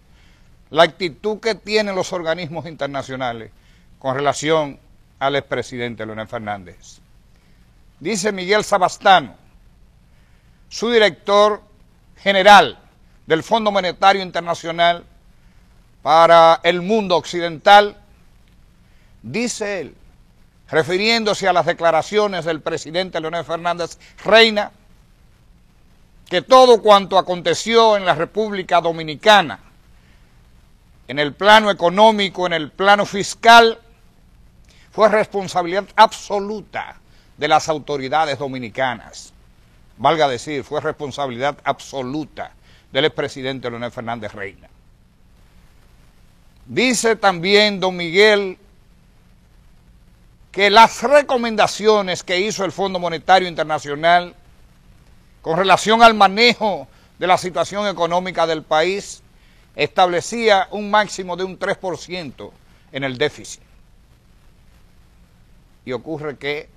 B: la actitud que tienen los organismos internacionales con relación al expresidente Leonel Fernández. Dice Miguel Sabastano, su director general del Fondo Monetario Internacional para el mundo occidental, dice él, refiriéndose a las declaraciones del presidente Leonel Fernández Reina, que todo cuanto aconteció en la República Dominicana en el plano económico, en el plano fiscal, fue responsabilidad absoluta de las autoridades dominicanas. Valga decir, fue responsabilidad absoluta del expresidente Leonel Fernández Reina. Dice también don Miguel que las recomendaciones que hizo el Fondo Monetario Internacional con relación al manejo de la situación económica del país establecía un máximo de un 3% en el déficit. Y ocurre que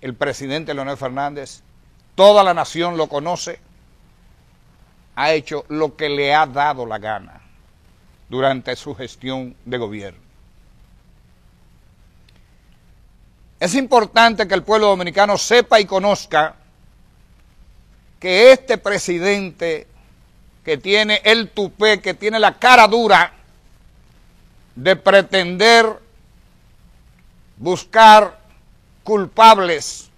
B: el presidente Leonel Fernández, toda la nación lo conoce, ha hecho lo que le ha dado la gana durante su gestión de gobierno. Es importante que el pueblo dominicano sepa y conozca que este presidente que tiene el tupé, que tiene la cara dura de pretender buscar culpables,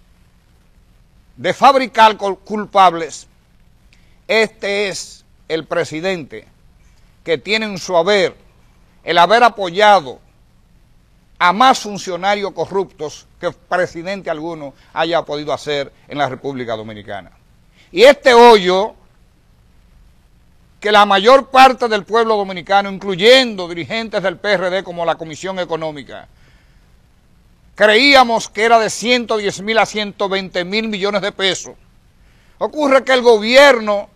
B: de fabricar culpables, este es el presidente que tiene en su haber el haber apoyado a más funcionarios corruptos que presidente alguno haya podido hacer en la República Dominicana. Y este hoyo que la mayor parte del pueblo dominicano, incluyendo dirigentes del PRD como la Comisión Económica, creíamos que era de 110 mil a 120 mil millones de pesos. Ocurre que el gobierno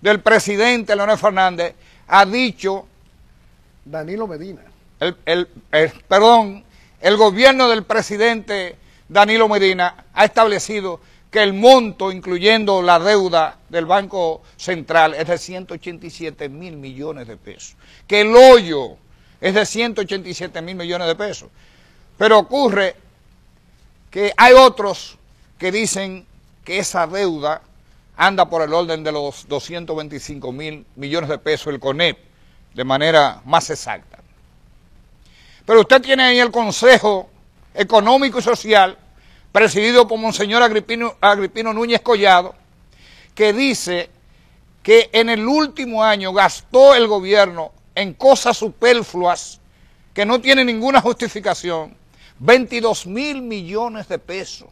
B: del presidente Leonel Fernández ha dicho... Danilo Medina. El, perdón, el gobierno del presidente Danilo Medina ha establecido que el monto, incluyendo la deuda del Banco Central, es de 187 mil millones de pesos. Que el hoyo es de 187 mil millones de pesos. Pero ocurre que hay otros que dicen que esa deuda anda por el orden de los 225 mil millones de pesos, el CONEP, de manera más exacta. Pero usted tiene ahí el Consejo Económico y Social, presidido por Monseñor Agripino, Agripino Núñez Collado, que dice que en el último año gastó el gobierno en cosas superfluas que no tiene ninguna justificación, 22 mil millones de pesos.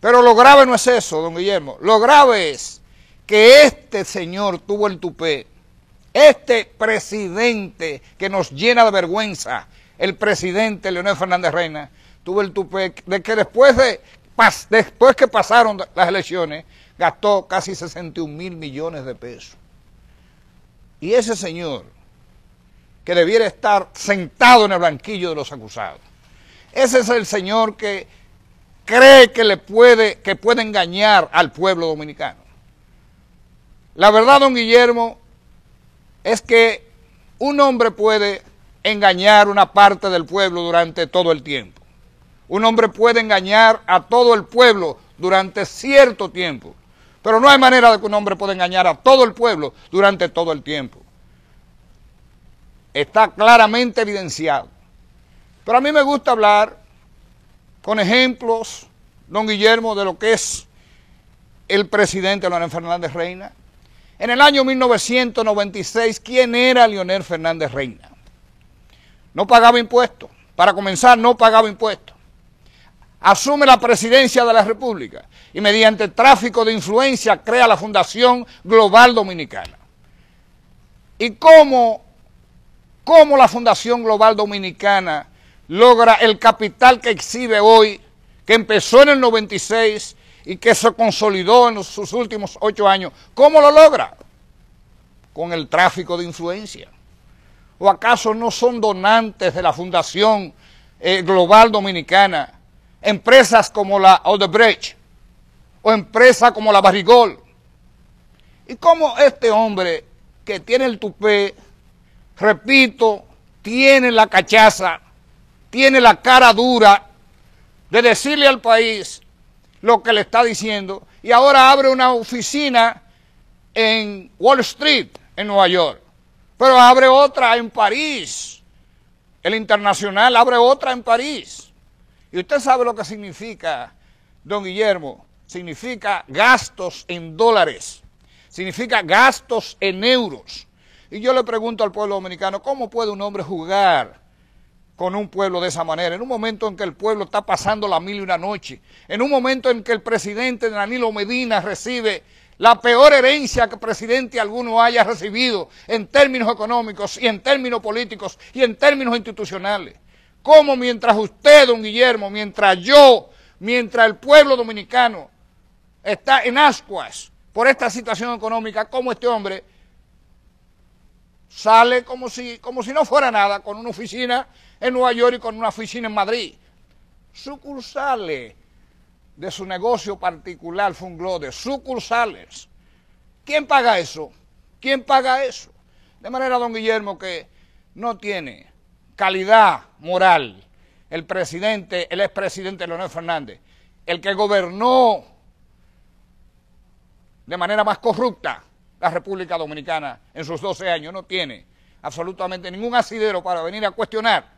B: Pero lo grave no es eso, don Guillermo. Lo grave es que este señor tuvo el tupé, este presidente que nos llena de vergüenza, el presidente Leonel Fernández Reina, tuvo el tupe de que después de después que pasaron las elecciones, gastó casi 61 mil millones de pesos. Y ese señor, que debiera estar sentado en el blanquillo de los acusados, ese es el señor que cree que, le puede, que puede engañar al pueblo dominicano. La verdad, don Guillermo, es que un hombre puede engañar una parte del pueblo durante todo el tiempo. Un hombre puede engañar a todo el pueblo durante cierto tiempo, pero no hay manera de que un hombre pueda engañar a todo el pueblo durante todo el tiempo. Está claramente evidenciado. Pero a mí me gusta hablar con ejemplos, don Guillermo, de lo que es el presidente Leonel Fernández Reina. En el año 1996, ¿quién era Leonel Fernández Reina? No pagaba impuestos. Para comenzar, no pagaba impuestos asume la presidencia de la República y mediante tráfico de influencia crea la Fundación Global Dominicana. ¿Y cómo, la Fundación Global Dominicana logra el capital que exhibe hoy, que empezó en el 96 y que se consolidó en sus últimos ocho años? ¿Cómo lo logra? Con el tráfico de influencia. ¿O acaso no son donantes de la Fundación eh, Global Dominicana empresas como la Odebrecht o empresas como la Barrigol. Y como este hombre que tiene el tupé, repito, tiene la cachaza, tiene la cara dura de decirle al país lo que le está diciendo y ahora abre una oficina en Wall Street, en Nueva York, pero abre otra en París, el internacional abre otra en París. Y usted sabe lo que significa, don Guillermo, significa gastos en dólares, significa gastos en euros. Y yo le pregunto al pueblo dominicano, ¿cómo puede un hombre jugar con un pueblo de esa manera? En un momento en que el pueblo está pasando la mil y una noche, en un momento en que el presidente Danilo Medina recibe la peor herencia que presidente alguno haya recibido en términos económicos y en términos políticos y en términos institucionales cómo mientras usted, don Guillermo, mientras yo, mientras el pueblo dominicano está en ascuas por esta situación económica, cómo este hombre sale como si, como si no fuera nada, con una oficina en Nueva York y con una oficina en Madrid. Sucursales de su negocio particular Funglode, sucursales. ¿Quién paga eso? ¿Quién paga eso? De manera, don Guillermo, que no tiene calidad moral, el presidente, el expresidente Leonel Fernández, el que gobernó de manera más corrupta la República Dominicana en sus 12 años, no tiene absolutamente ningún asidero para venir a cuestionar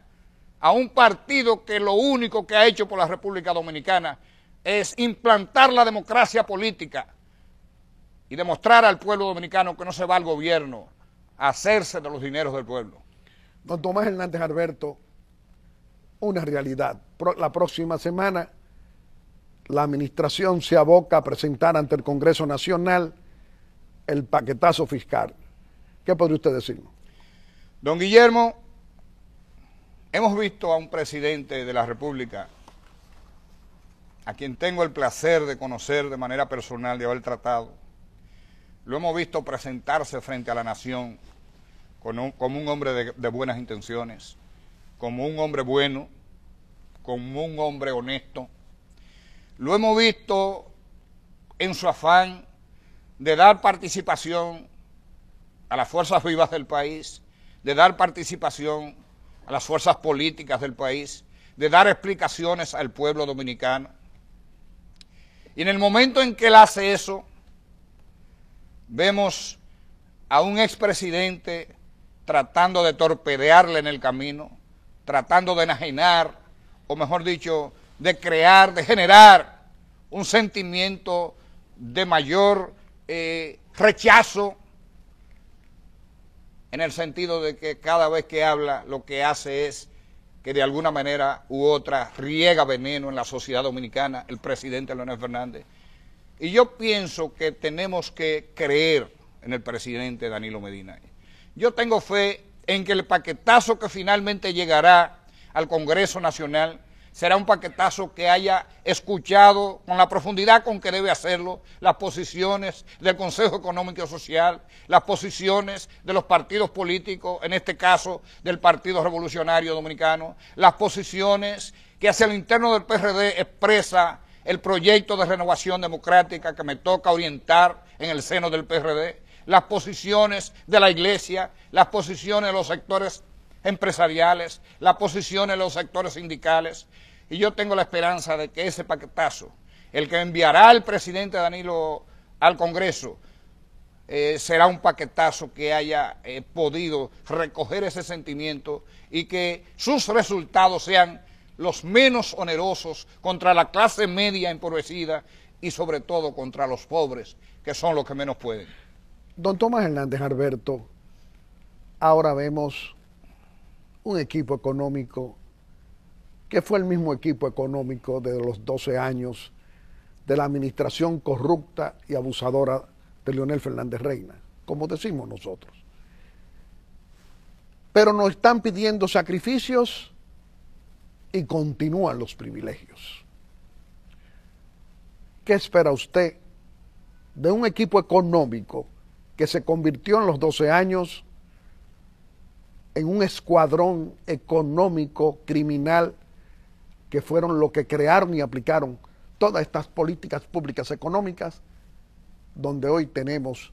B: a un partido que lo único que ha hecho por la República Dominicana es implantar la democracia política y demostrar al pueblo dominicano que no se va al gobierno a hacerse de los dineros del pueblo.
A: Don Tomás Hernández Alberto, una realidad. la próxima semana la administración se aboca a presentar ante el Congreso Nacional el paquetazo fiscal. ¿Qué podría usted decirnos? Don Guillermo,
B: hemos visto a un presidente de la República a quien tengo el placer de conocer de manera personal, de haber tratado. Lo hemos visto presentarse frente a la nación como un hombre de, de buenas intenciones, como un hombre bueno, como un hombre honesto. Lo hemos visto en su afán de dar participación a las fuerzas vivas del país, de dar participación a las fuerzas políticas del país, de dar explicaciones al pueblo dominicano. Y en el momento en que él hace eso, vemos a un expresidente tratando de torpedearle en el camino, tratando de enajenar, o mejor dicho, de crear, de generar un sentimiento de mayor eh, rechazo, en el sentido de que cada vez que habla lo que hace es que de alguna manera u otra riega veneno en la sociedad dominicana el presidente Leonel Fernández. Y yo pienso que tenemos que creer en el presidente Danilo Medina. Yo tengo fe en que el paquetazo que finalmente llegará al Congreso Nacional será un paquetazo que haya escuchado con la profundidad con que debe hacerlo las posiciones del Consejo Económico y Social, las posiciones de los partidos políticos, en este caso del Partido Revolucionario Dominicano, las posiciones que hacia el interno del PRD expresa el proyecto de renovación democrática que me toca orientar en el seno del PRD las posiciones de la iglesia, las posiciones de los sectores empresariales, las posiciones de los sectores sindicales. Y yo tengo la esperanza de que ese paquetazo, el que enviará el presidente Danilo al Congreso, eh, será un paquetazo que haya eh, podido recoger ese sentimiento y que sus resultados sean los menos onerosos contra la clase media empobrecida y sobre todo contra los pobres, que son los que menos pueden.
A: Don Tomás Hernández Alberto, ahora vemos un equipo económico que fue el mismo equipo económico de los 12 años de la administración corrupta y abusadora de Leonel Fernández Reina, como decimos nosotros. Pero nos están pidiendo sacrificios y continúan los privilegios. ¿Qué espera usted de un equipo económico que se convirtió en los 12 años en un escuadrón económico criminal que fueron lo que crearon y aplicaron todas estas políticas públicas económicas, donde hoy tenemos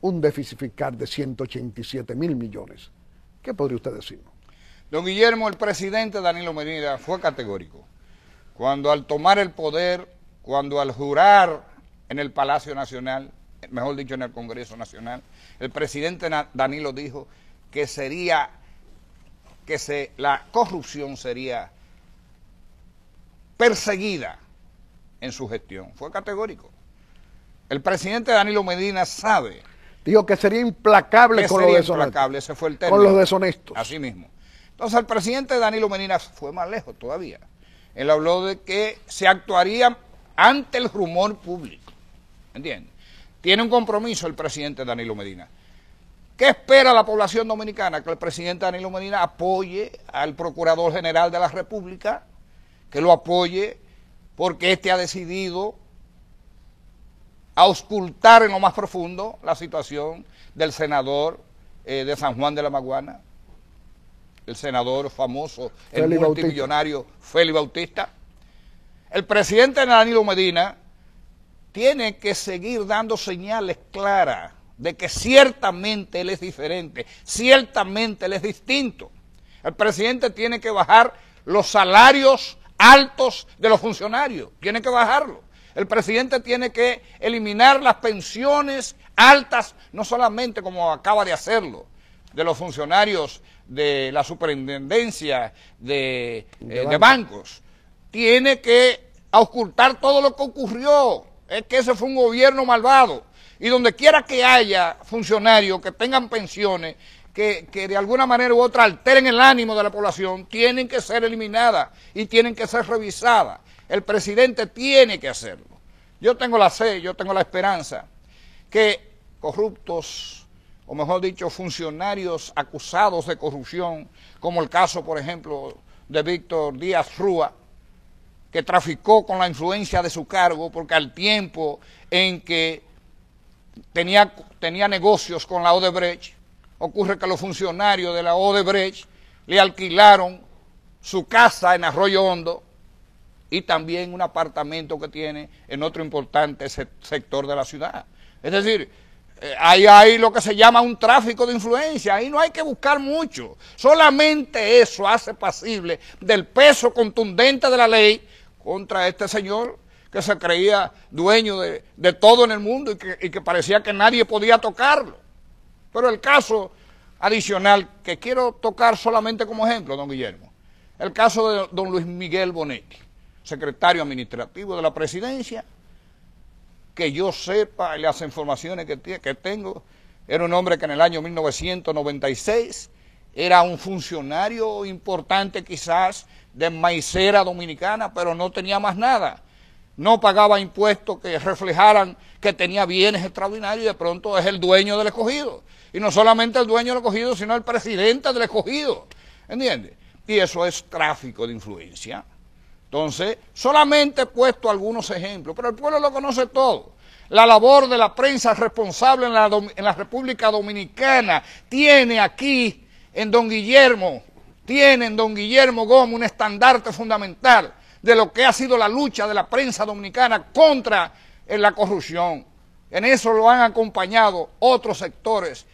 A: un déficit fiscal de 187 mil millones. ¿Qué podría usted decirnos? Don Guillermo, el
B: presidente Danilo Medina fue categórico. Cuando al tomar el poder, cuando al jurar en el Palacio Nacional, mejor dicho, en el Congreso Nacional. El presidente Danilo dijo que sería, que se, la corrupción sería perseguida en su gestión. Fue categórico. El presidente Danilo Medina sabe.
A: Dijo que sería implacable con los deshonestos.
B: Implacable, ese fue el término. Con los deshonestos. Así mismo. Entonces el presidente Danilo Medina fue más lejos todavía. Él habló de que se actuaría ante el rumor público. ¿Entiendes? Tiene un compromiso el presidente Danilo Medina. ¿Qué espera la población dominicana? Que el presidente Danilo Medina apoye al Procurador General de la República, que lo apoye porque éste ha decidido auscultar en lo más profundo la situación del senador eh, de San Juan de la Maguana, el senador famoso, el multimillonario Félix Bautista. El presidente Danilo Medina tiene que seguir dando señales claras de que ciertamente él es diferente, ciertamente él es distinto. El presidente tiene que bajar los salarios altos de los funcionarios, tiene que bajarlo. El presidente tiene que eliminar las pensiones altas, no solamente como acaba de hacerlo, de los funcionarios de la superintendencia de, eh, bancos. Tiene que ocultar todo lo que ocurrió es que ese fue un gobierno malvado. Y donde quiera que haya funcionarios que tengan pensiones, que, de alguna manera u otra alteren el ánimo de la población, tienen que ser eliminadas y tienen que ser revisadas. El presidente tiene que hacerlo. Yo tengo la fe, yo tengo la esperanza que corruptos, o mejor dicho, funcionarios acusados de corrupción, como el caso, por ejemplo, de Víctor Díaz Rúa, que traficó con la influencia de su cargo, porque al tiempo en que tenía, tenía negocios con la Odebrecht, ocurre que los funcionarios de la Odebrecht le alquilaron su casa en Arroyo Hondo y también un apartamento que tiene en otro importante sector de la ciudad. Es decir, eh, ahí hay lo que se llama un tráfico de influencia, ahí no hay que buscar mucho. Solamente eso hace pasible del peso contundente de la ley contra este señor que se creía dueño de, todo en el mundo y que, parecía que nadie podía tocarlo. Pero el caso adicional que quiero tocar solamente como ejemplo, don Guillermo, el caso de don Luis Miguel Bonetti, secretario administrativo de la presidencia, que yo sepa y las informaciones que, que tengo, era un hombre que en el año 1996 era un funcionario importante quizás de maicera dominicana, pero no tenía más nada. No pagaba impuestos que reflejaran que tenía bienes extraordinarios y de pronto es el dueño del escogido. Y no solamente el dueño del escogido, sino el presidente del escogido. ¿Entiendes? Y eso es tráfico de influencia. Entonces, solamente he puesto algunos ejemplos, pero el pueblo lo conoce todo. La labor de la prensa responsable en la, en la República Dominicana tiene aquí en Don Guillermo tienen, don Guillermo Gómez, un estandarte fundamental de lo que ha sido la lucha de la prensa dominicana contra eh, la corrupción. En eso lo han acompañado otros sectores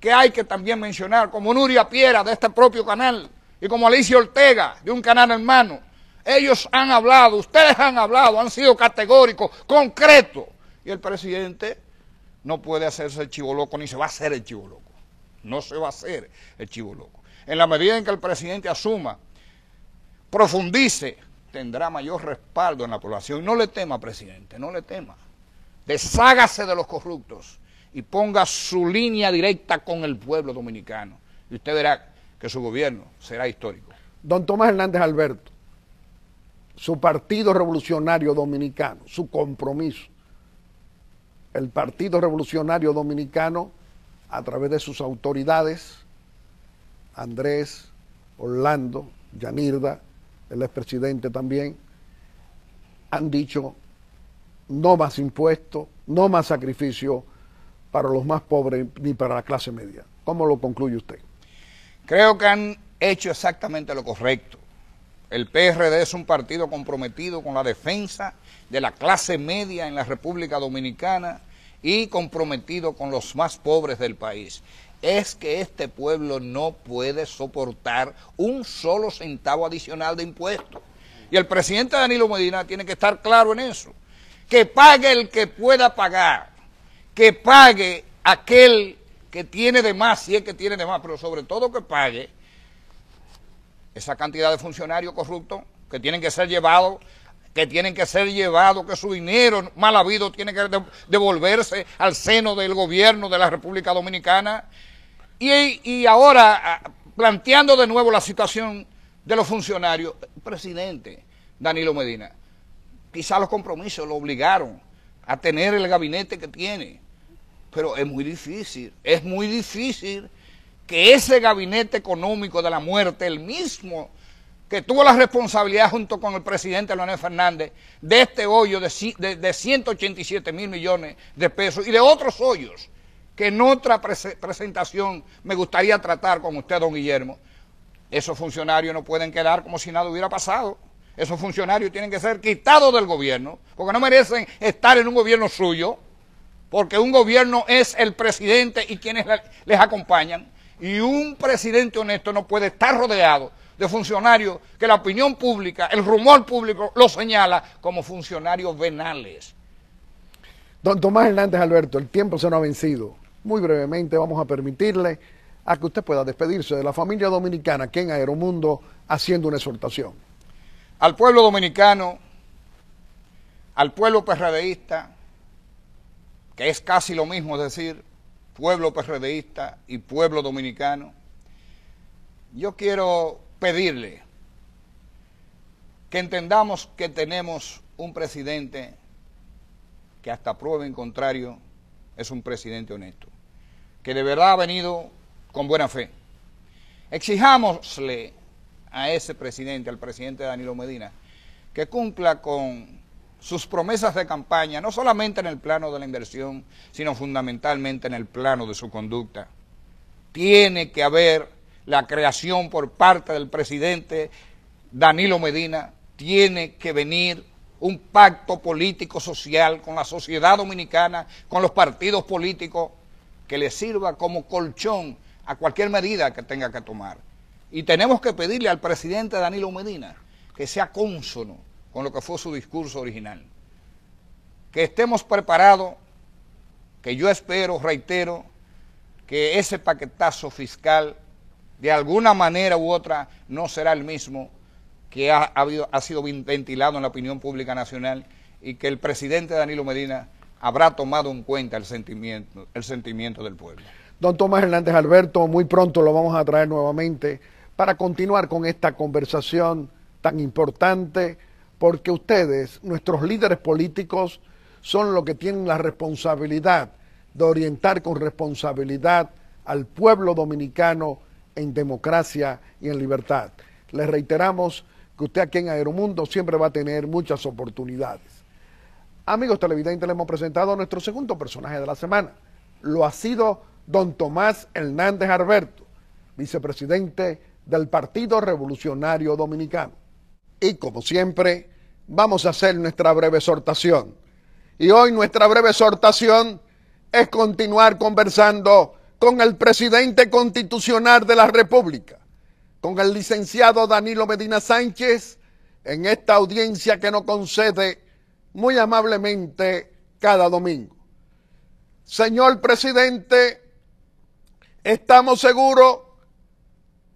B: que hay que también mencionar, como Nuria Piera de este propio canal y como Alicia Ortega de un canal hermano. Ellos han hablado, ustedes han hablado, han sido categóricos, concretos. Y el presidente no puede hacerse el chivo loco, ni se va a hacer el chivo loco. No se va a hacer el chivo loco. En la medida en que el presidente asuma, profundice, tendrá mayor respaldo en la población. No le tema, presidente, no le tema. Deshágase de los corruptos y ponga su línea directa con el pueblo dominicano. Y usted verá que su gobierno será histórico.
A: Don Tomás Hernández Alberto, su Partido Revolucionario Dominicano, su compromiso, el Partido Revolucionario Dominicano, a través de sus autoridades, Andrés, Orlando, Yanirda, el expresidente también, han dicho no más impuestos, no más sacrificio para los más pobres ni para la clase media. ¿Cómo lo concluye usted?
B: Creo que han hecho exactamente lo correcto. El PRD es un partido comprometido con la defensa de la clase media en la República Dominicana y comprometido con los más pobres del país es que este pueblo no puede soportar un solo centavo adicional de impuestos. Y el presidente Danilo Medina tiene que estar claro en eso. Que pague el que pueda pagar, que pague aquel que tiene de más, si es que tiene de más, pero sobre todo que pague esa cantidad de funcionarios corruptos que tienen que ser llevados que tienen que ser llevados, que su dinero mal habido tiene que devolverse al seno del gobierno de la República Dominicana, y, ahora, ah, planteando de nuevo la situación de los funcionarios, presidente Danilo Medina, quizá los compromisos lo obligaron a tener el gabinete que tiene, pero es muy difícil, es muy difícil que ese gabinete económico de la muerte, el mismo que tuvo la responsabilidad junto con el presidente Leonel Fernández de este hoyo de, de 187 mil millones de pesos y de otros hoyos que en otra presentación me gustaría tratar con usted, don Guillermo. Esos funcionarios no pueden quedar como si nada hubiera pasado. Esos funcionarios tienen que ser quitados del gobierno, porque no merecen estar en un gobierno suyo, porque un gobierno es el presidente y quienes les acompañan. Y un presidente honesto no puede estar rodeado de funcionarios que la opinión pública, el rumor público lo señala como funcionarios venales.
A: Don Tomás Hernández Alberto, el tiempo se nos ha vencido muy brevemente vamos a permitirle a que usted pueda despedirse de la familia dominicana aquí en Aeromundo haciendo una exhortación.
B: Al pueblo dominicano, al pueblo perredeísta, que es casi lo mismo decir pueblo perredeísta y pueblo dominicano, yo quiero pedirle que entendamos que tenemos un presidente que hasta prueba en contrario es un presidente honesto, que de verdad ha venido con buena fe. Exijámosle a ese presidente, al presidente Danilo Medina, que cumpla con sus promesas de campaña, no solamente en el plano de la inversión, sino fundamentalmente en el plano de su conducta. Tiene que haber la creación por parte del presidente Danilo Medina, tiene que venir un pacto político social con la sociedad dominicana, con los partidos políticos, que le sirva como colchón a cualquier medida que tenga que tomar. Y tenemos que pedirle al presidente Danilo Medina que sea cónsono con lo que fue su discurso original. Que estemos preparados, que yo espero, reitero, que ese paquetazo fiscal de alguna manera u otra no será el mismo que ha, sido ventilado en la opinión pública nacional y que el presidente Danilo Medina habrá tomado en cuenta el sentimiento, el sentimiento del pueblo.
A: Don Tomás Hernández Alberto, muy pronto lo vamos a traer nuevamente para continuar con esta conversación tan importante, porque ustedes, nuestros líderes políticos, son los que tienen la responsabilidad de orientar con responsabilidad al pueblo dominicano en democracia y en libertad. Les reiteramos que usted aquí en Aeromundo siempre va a tener muchas oportunidades. Amigos televidentes, le hemos presentado a nuestro segundo personaje de la semana. Lo ha sido don Tomás Hernández Alberto, vicepresidente del Partido Revolucionario Dominicano. Y como siempre, vamos a hacer nuestra breve exhortación. Y hoy nuestra breve exhortación es continuar conversando con el presidente constitucional de la República, con el licenciado Danilo Medina Sánchez en esta audiencia que nos concede muy amablemente cada domingo. Señor presidente, estamos seguros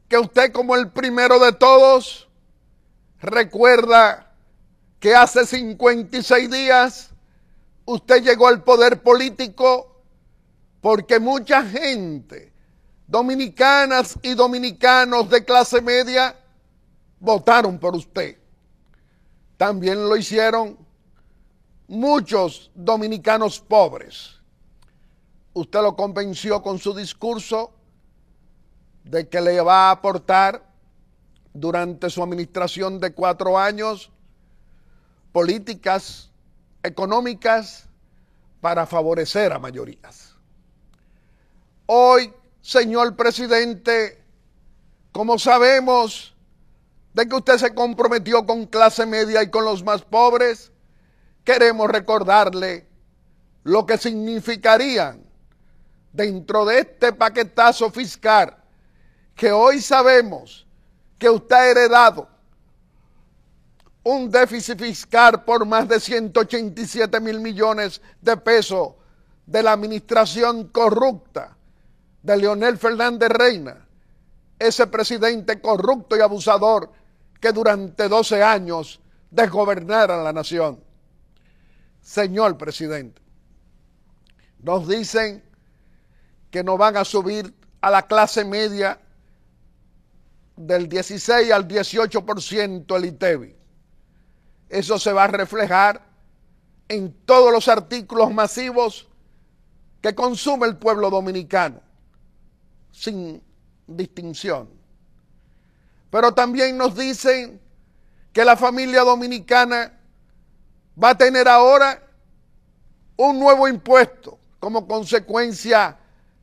A: que usted como el primero de todos recuerda que hace 56 días usted llegó al poder político porque mucha gente dominicanas y dominicanos de clase media votaron por usted. También lo hicieron muchos dominicanos pobres. Usted lo convenció con su discurso de que le va a aportar durante su administración de cuatro años políticas económicas para favorecer a mayorías. Hoy señor presidente, como sabemos de que usted se comprometió con clase media y con los más pobres, queremos recordarle lo que significarían dentro de este paquetazo fiscal que hoy sabemos que usted ha heredado un déficit fiscal por más de 187 mil millones de pesos de la administración corrupta de Leonel Fernández Reina, ese presidente corrupto y abusador que durante 12 años desgobernara la nación. Señor presidente, nos dicen que nos van a subir a la clase media del 16 al 18% el ITEBI. Eso se va a reflejar en todos los artículos masivos que consume el pueblo dominicano sin distinción. Pero también nos dicen que la familia dominicana va a tener ahora un nuevo impuesto como consecuencia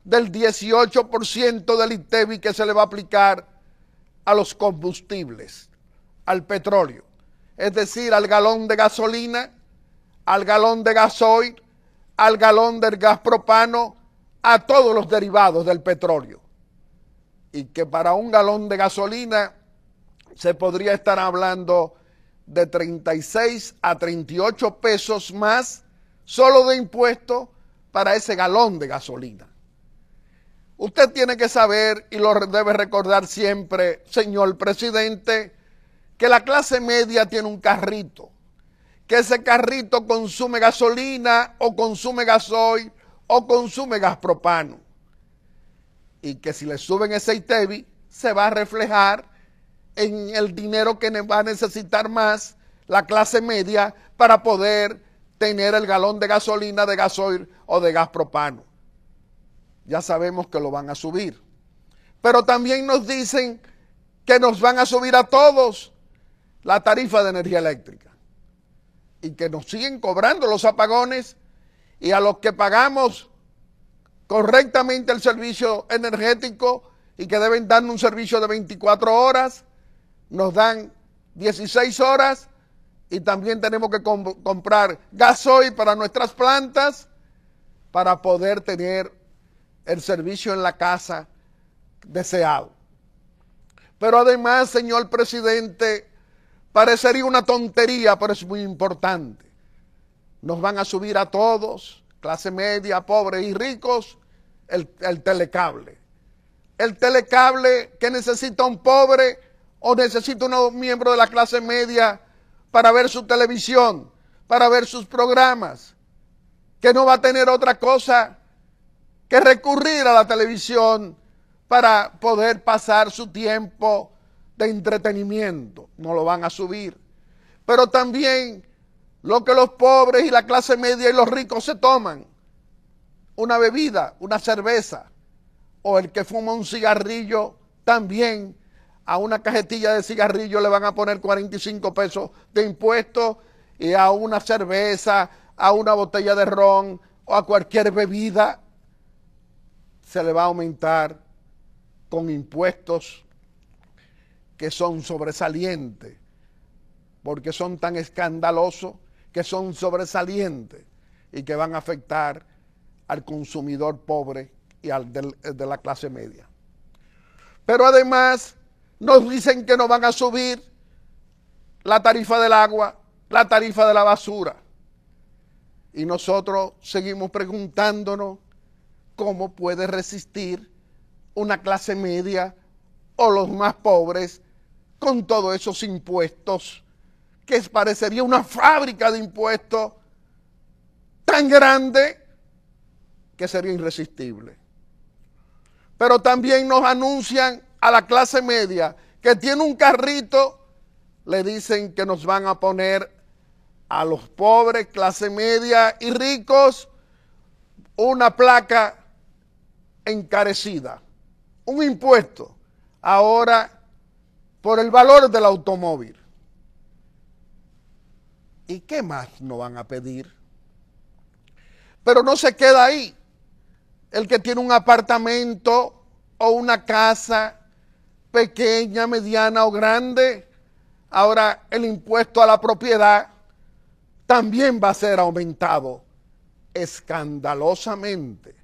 A: del 18% del ITEBI que se le va a aplicar a los combustibles, al petróleo, es decir, al galón de gasolina, al galón de gasoil, al galón del gas propano, a todos los derivados del petróleo. Y que para un galón de gasolina se podría estar hablando de 36 a 38 pesos más solo de impuestos para ese galón de gasolina. Usted tiene que saber y lo debe recordar siempre, señor presidente, que la clase media tiene un carrito, que ese carrito consume gasolina o consume gasoil o consume gas propano. Y que si le suben ese ITEBI, se va a reflejar en el dinero que va a necesitar más la clase media para poder tener el galón de gasolina, de gasoil o de gas propano. Ya sabemos que lo van a subir. Pero también nos dicen que nos van a subir a todos la tarifa de energía eléctrica y que nos siguen cobrando los apagones y a los que pagamos correctamente el servicio energético y que deben darnos un servicio de 24 horas, nos dan 16 horas y también tenemos que comprar comprar gasoil para nuestras plantas para poder tener el servicio en la casa deseado. Pero además, señor presidente, parecería una tontería, pero es muy importante nos van a subir a todos, clase media, pobres y ricos, el, telecable. El telecable que necesita un pobre o necesita un miembro de la clase media para ver su televisión, para ver sus programas, que no va a tener otra cosa que recurrir a la televisión para poder pasar su tiempo de entretenimiento. No lo van a subir. Pero también lo que los pobres y la clase media y los ricos se toman. Una bebida, una cerveza. O el que fuma un cigarrillo también. A una cajetilla de cigarrillo le van a poner 45 pesos de impuestos y a una cerveza, a una botella de ron o a cualquier bebida se le va a aumentar con impuestos que son sobresalientes, porque son tan escandalosos que son sobresalientes y que van a afectar al consumidor pobre y al eh, de la clase media. Pero además nos dicen que nos van a subir la tarifa del agua, la tarifa de la basura. Y nosotros seguimos preguntándonos cómo puede resistir una clase media o los más pobres con todos esos impuestos que parecería una fábrica de impuestos tan grande que sería irresistible. Pero también nos anuncian a la clase media que tiene un carrito, le dicen que nos van a poner a los pobres, clase media y ricos una placa encarecida, un impuesto ahora por el valor del automóvil. ¿Y qué más no van a pedir? Pero no se queda ahí. El que tiene un apartamento o una casa pequeña, mediana o grande, ahora el impuesto a la propiedad también va a ser aumentado escandalosamente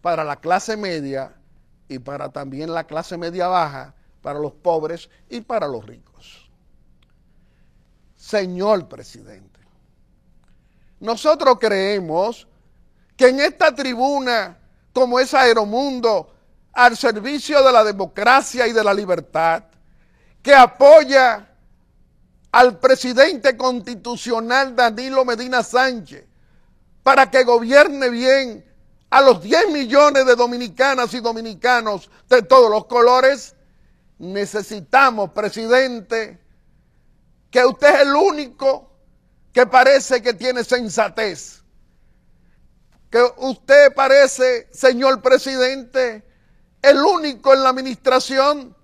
A: para la clase media y para también la clase media baja, para los pobres y para los ricos señor presidente. Nosotros creemos que en esta tribuna, como es Aeromundo, al servicio de la democracia y de la libertad, que apoya al presidente constitucional Danilo Medina Sánchez para que gobierne bien a los 10 millones de dominicanas y dominicanos de todos los colores, necesitamos, presidente, que usted es el único que parece que tiene sensatez. Que usted parece, señor presidente, el único en la administración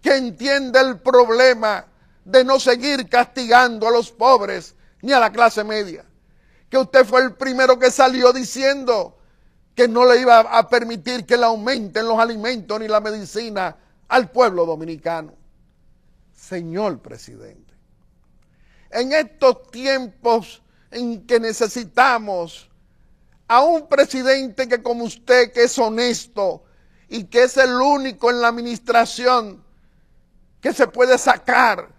A: que entiende el problema de no seguir castigando a los pobres ni a la clase media. Que usted fue el primero que salió diciendo que no le iba a permitir que le aumenten los alimentos ni la medicina al pueblo dominicano. Señor presidente en estos tiempos en que necesitamos a un presidente que como usted, que es honesto y que es el único en la administración que se puede sacar,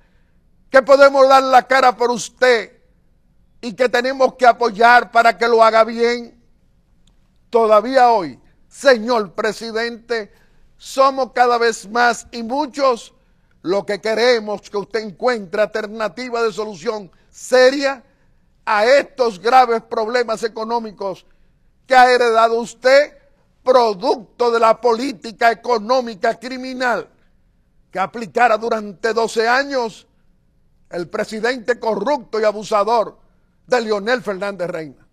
A: que podemos dar la cara por usted y que tenemos que apoyar para que lo haga bien. Todavía hoy, señor presidente, somos cada vez más y muchos lo que queremos que usted encuentre alternativa de solución seria a estos graves problemas económicos que ha heredado usted, producto de la política económica criminal que aplicara durante 12 años el presidente corrupto y abusador de Leonel Fernández Reina.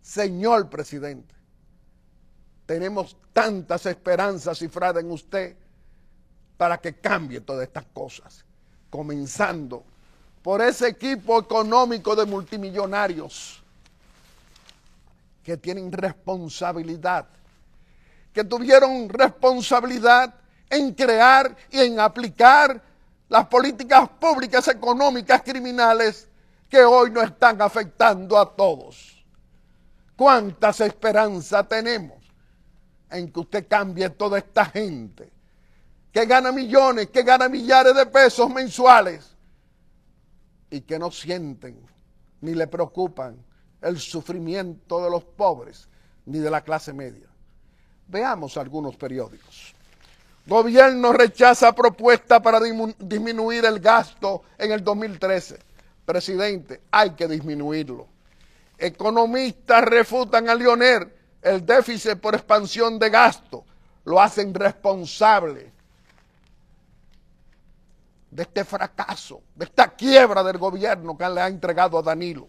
A: Señor presidente, tenemos tantas esperanzas cifradas en usted para que cambie todas estas cosas, comenzando por ese equipo económico de multimillonarios que tienen responsabilidad, que tuvieron responsabilidad en crear y en aplicar las políticas públicas, económicas, criminales que hoy nos están afectando a todos. ¿Cuántas esperanzas tenemos en que usted cambie toda esta gente? que gana millones, que gana millares de pesos mensuales y que no sienten ni le preocupan el sufrimiento de los pobres ni de la clase media. Veamos algunos periódicos. Gobierno rechaza propuesta para disminuir el gasto en el 2013. Presidente, hay que disminuirlo. Economistas refutan a Lionel el déficit por expansión de gasto. Lo hacen responsable de este fracaso, de esta quiebra del gobierno que le ha entregado a Danilo.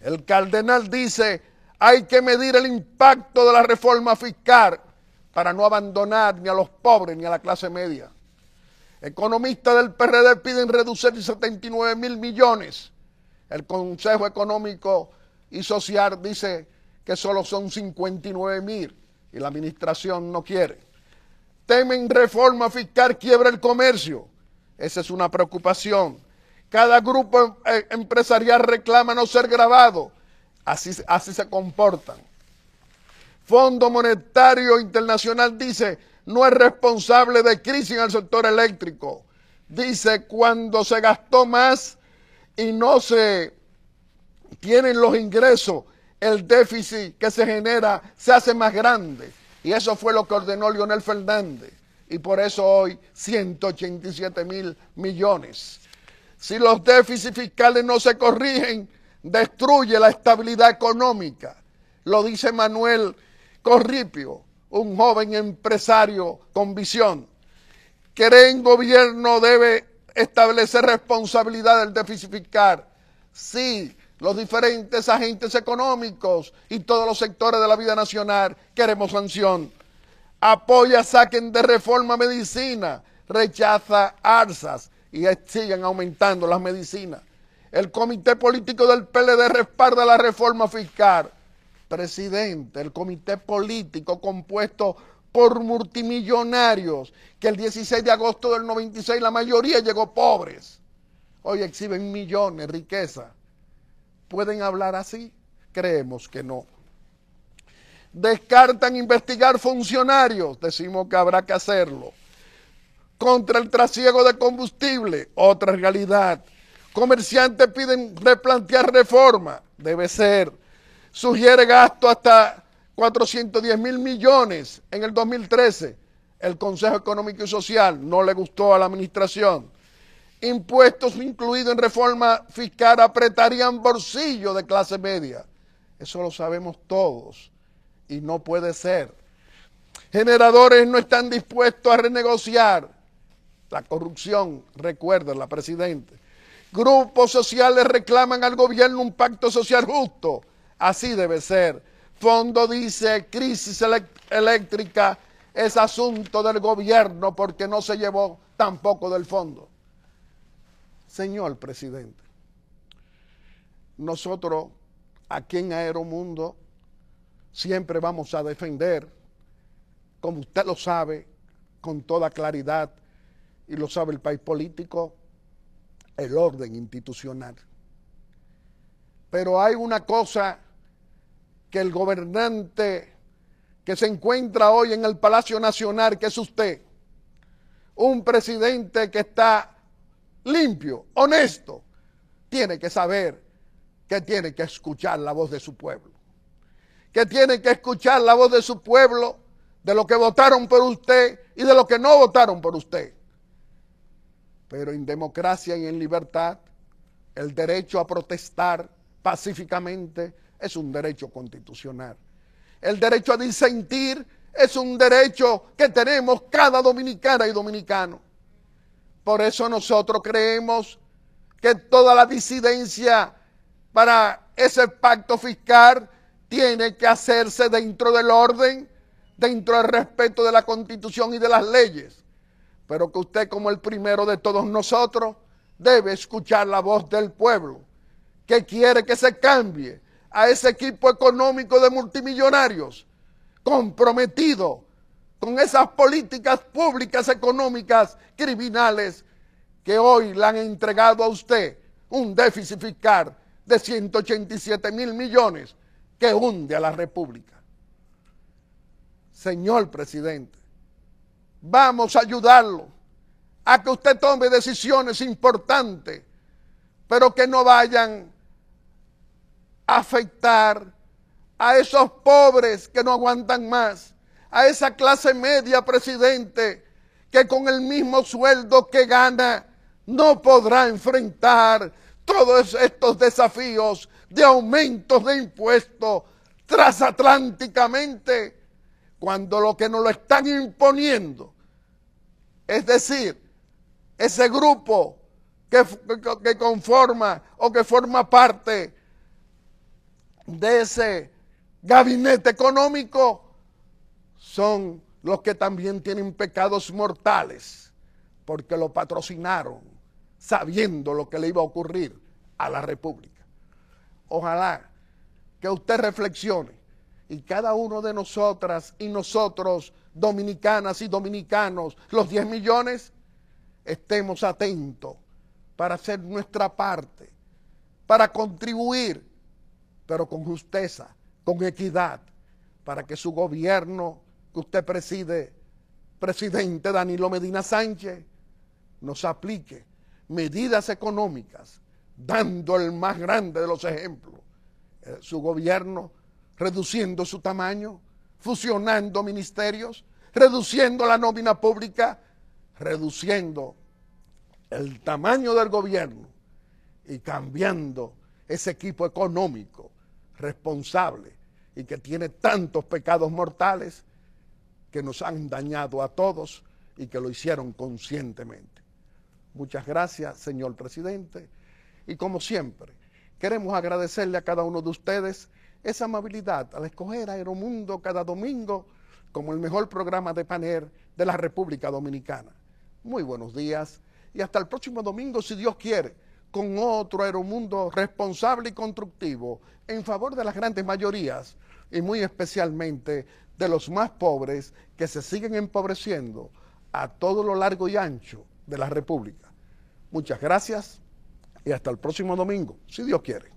A: El cardenal dice, hay que medir el impacto de la reforma fiscal para no abandonar ni a los pobres ni a la clase media. Economistas del PRD piden reducir 79 mil millones. El Consejo Económico y Social dice que solo son 59 mil y la administración no quiere. Temen reforma fiscal, quiebra el comercio. Esa es una preocupación. Cada grupo em, eh, empresarial reclama no ser grabado. Así, así se comportan. Fondo Monetario Internacional dice, no es responsable de crisis en el sector eléctrico. Dice, cuando se gastó más y no se tienen los ingresos, el déficit que se genera se hace más grande. Y eso fue lo que ordenó Leonel Fernández y por eso hoy 187 mil millones. Si los déficits fiscales no se corrigen, destruye la estabilidad económica. Lo dice Manuel Corripio, un joven empresario con visión. Creen gobierno debe establecer responsabilidad del déficit fiscal. Sí, los diferentes agentes económicos y todos los sectores de la vida nacional queremos sanción apoya saquen de reforma medicina, rechaza ARSAS y siguen aumentando las medicinas. El comité político del PLD respalda la reforma fiscal. Presidente, el comité político compuesto por multimillonarios, que el 16 de agosto del 96 la mayoría llegó pobres. Hoy exhiben millones, riqueza. ¿Pueden hablar así? Creemos que no. Descartan investigar funcionarios, decimos que habrá que hacerlo. Contra el trasiego de combustible, otra realidad. Comerciantes piden replantear reforma, debe ser. Sugiere gasto hasta 410 mil millones en el 2013. El Consejo Económico y Social no le gustó a la administración impuestos incluidos en reforma fiscal apretarían bolsillo de clase media. Eso lo sabemos todos y no puede ser. Generadores no están dispuestos a renegociar. La corrupción, recuerda la Presidente. Grupos sociales reclaman al gobierno un pacto social justo. Así debe ser. Fondo dice, crisis eléctrica es asunto del gobierno porque no se llevó tampoco del fondo. Señor presidente, nosotros aquí en Aeromundo siempre vamos a defender, como usted lo sabe, con toda claridad, y lo sabe el país político, el orden institucional. Pero hay una cosa que el gobernante que se encuentra hoy en el Palacio Nacional, que es usted, un presidente que está limpio, honesto, tiene que saber que tiene que escuchar la voz de su pueblo que tienen que escuchar la voz de su pueblo, de los que votaron por usted y de los que no votaron por usted. Pero en democracia y en libertad, el derecho a protestar pacíficamente es un derecho constitucional. El derecho a disentir es un derecho que tenemos cada dominicana y dominicano. Por eso nosotros creemos que toda la disidencia para ese pacto fiscal tiene que hacerse dentro del orden, dentro del respeto de la constitución y de las leyes. Pero que usted como el primero de todos nosotros debe escuchar la voz del pueblo, que quiere que se cambie a ese equipo económico de multimillonarios comprometido con esas políticas públicas, económicas, criminales, que hoy le han entregado a usted un déficit fiscal de 187 mil millones que hunde a la República. Señor presidente, vamos a ayudarlo a que usted tome decisiones importantes, pero que no vayan a afectar a esos pobres que no aguantan más, a esa clase media, presidente, que con el mismo sueldo que gana no podrá enfrentar todos estos desafíos de aumentos de impuestos transatlánticamente, cuando lo que nos lo están imponiendo, es decir, ese grupo que, que conforma o que forma parte de ese gabinete económico, son los que también tienen pecados mortales, porque lo patrocinaron sabiendo lo que le iba a ocurrir a la República ojalá que usted reflexione y cada uno de nosotras y nosotros, dominicanas y dominicanos, los 10 millones, estemos atentos para hacer nuestra parte, para contribuir, pero con justeza, con equidad, para que su gobierno que usted preside, presidente Danilo Medina Sánchez, nos aplique medidas económicas dando el más grande de los ejemplos. Eh, su gobierno reduciendo su tamaño, fusionando ministerios, reduciendo la nómina pública, reduciendo el tamaño del gobierno y cambiando ese equipo económico responsable y que tiene tantos pecados mortales que nos han dañado a todos y que lo hicieron conscientemente. Muchas gracias, señor presidente. Y como siempre, queremos agradecerle a cada uno de ustedes esa amabilidad al escoger Aeromundo cada domingo como el mejor programa de Paner de la República Dominicana. Muy buenos días y hasta el próximo domingo, si Dios quiere, con otro Aeromundo responsable y constructivo en favor de las grandes mayorías y muy especialmente de los más pobres que se siguen empobreciendo a todo lo largo y ancho de la República. Muchas gracias y hasta el próximo domingo, si Dios quiere.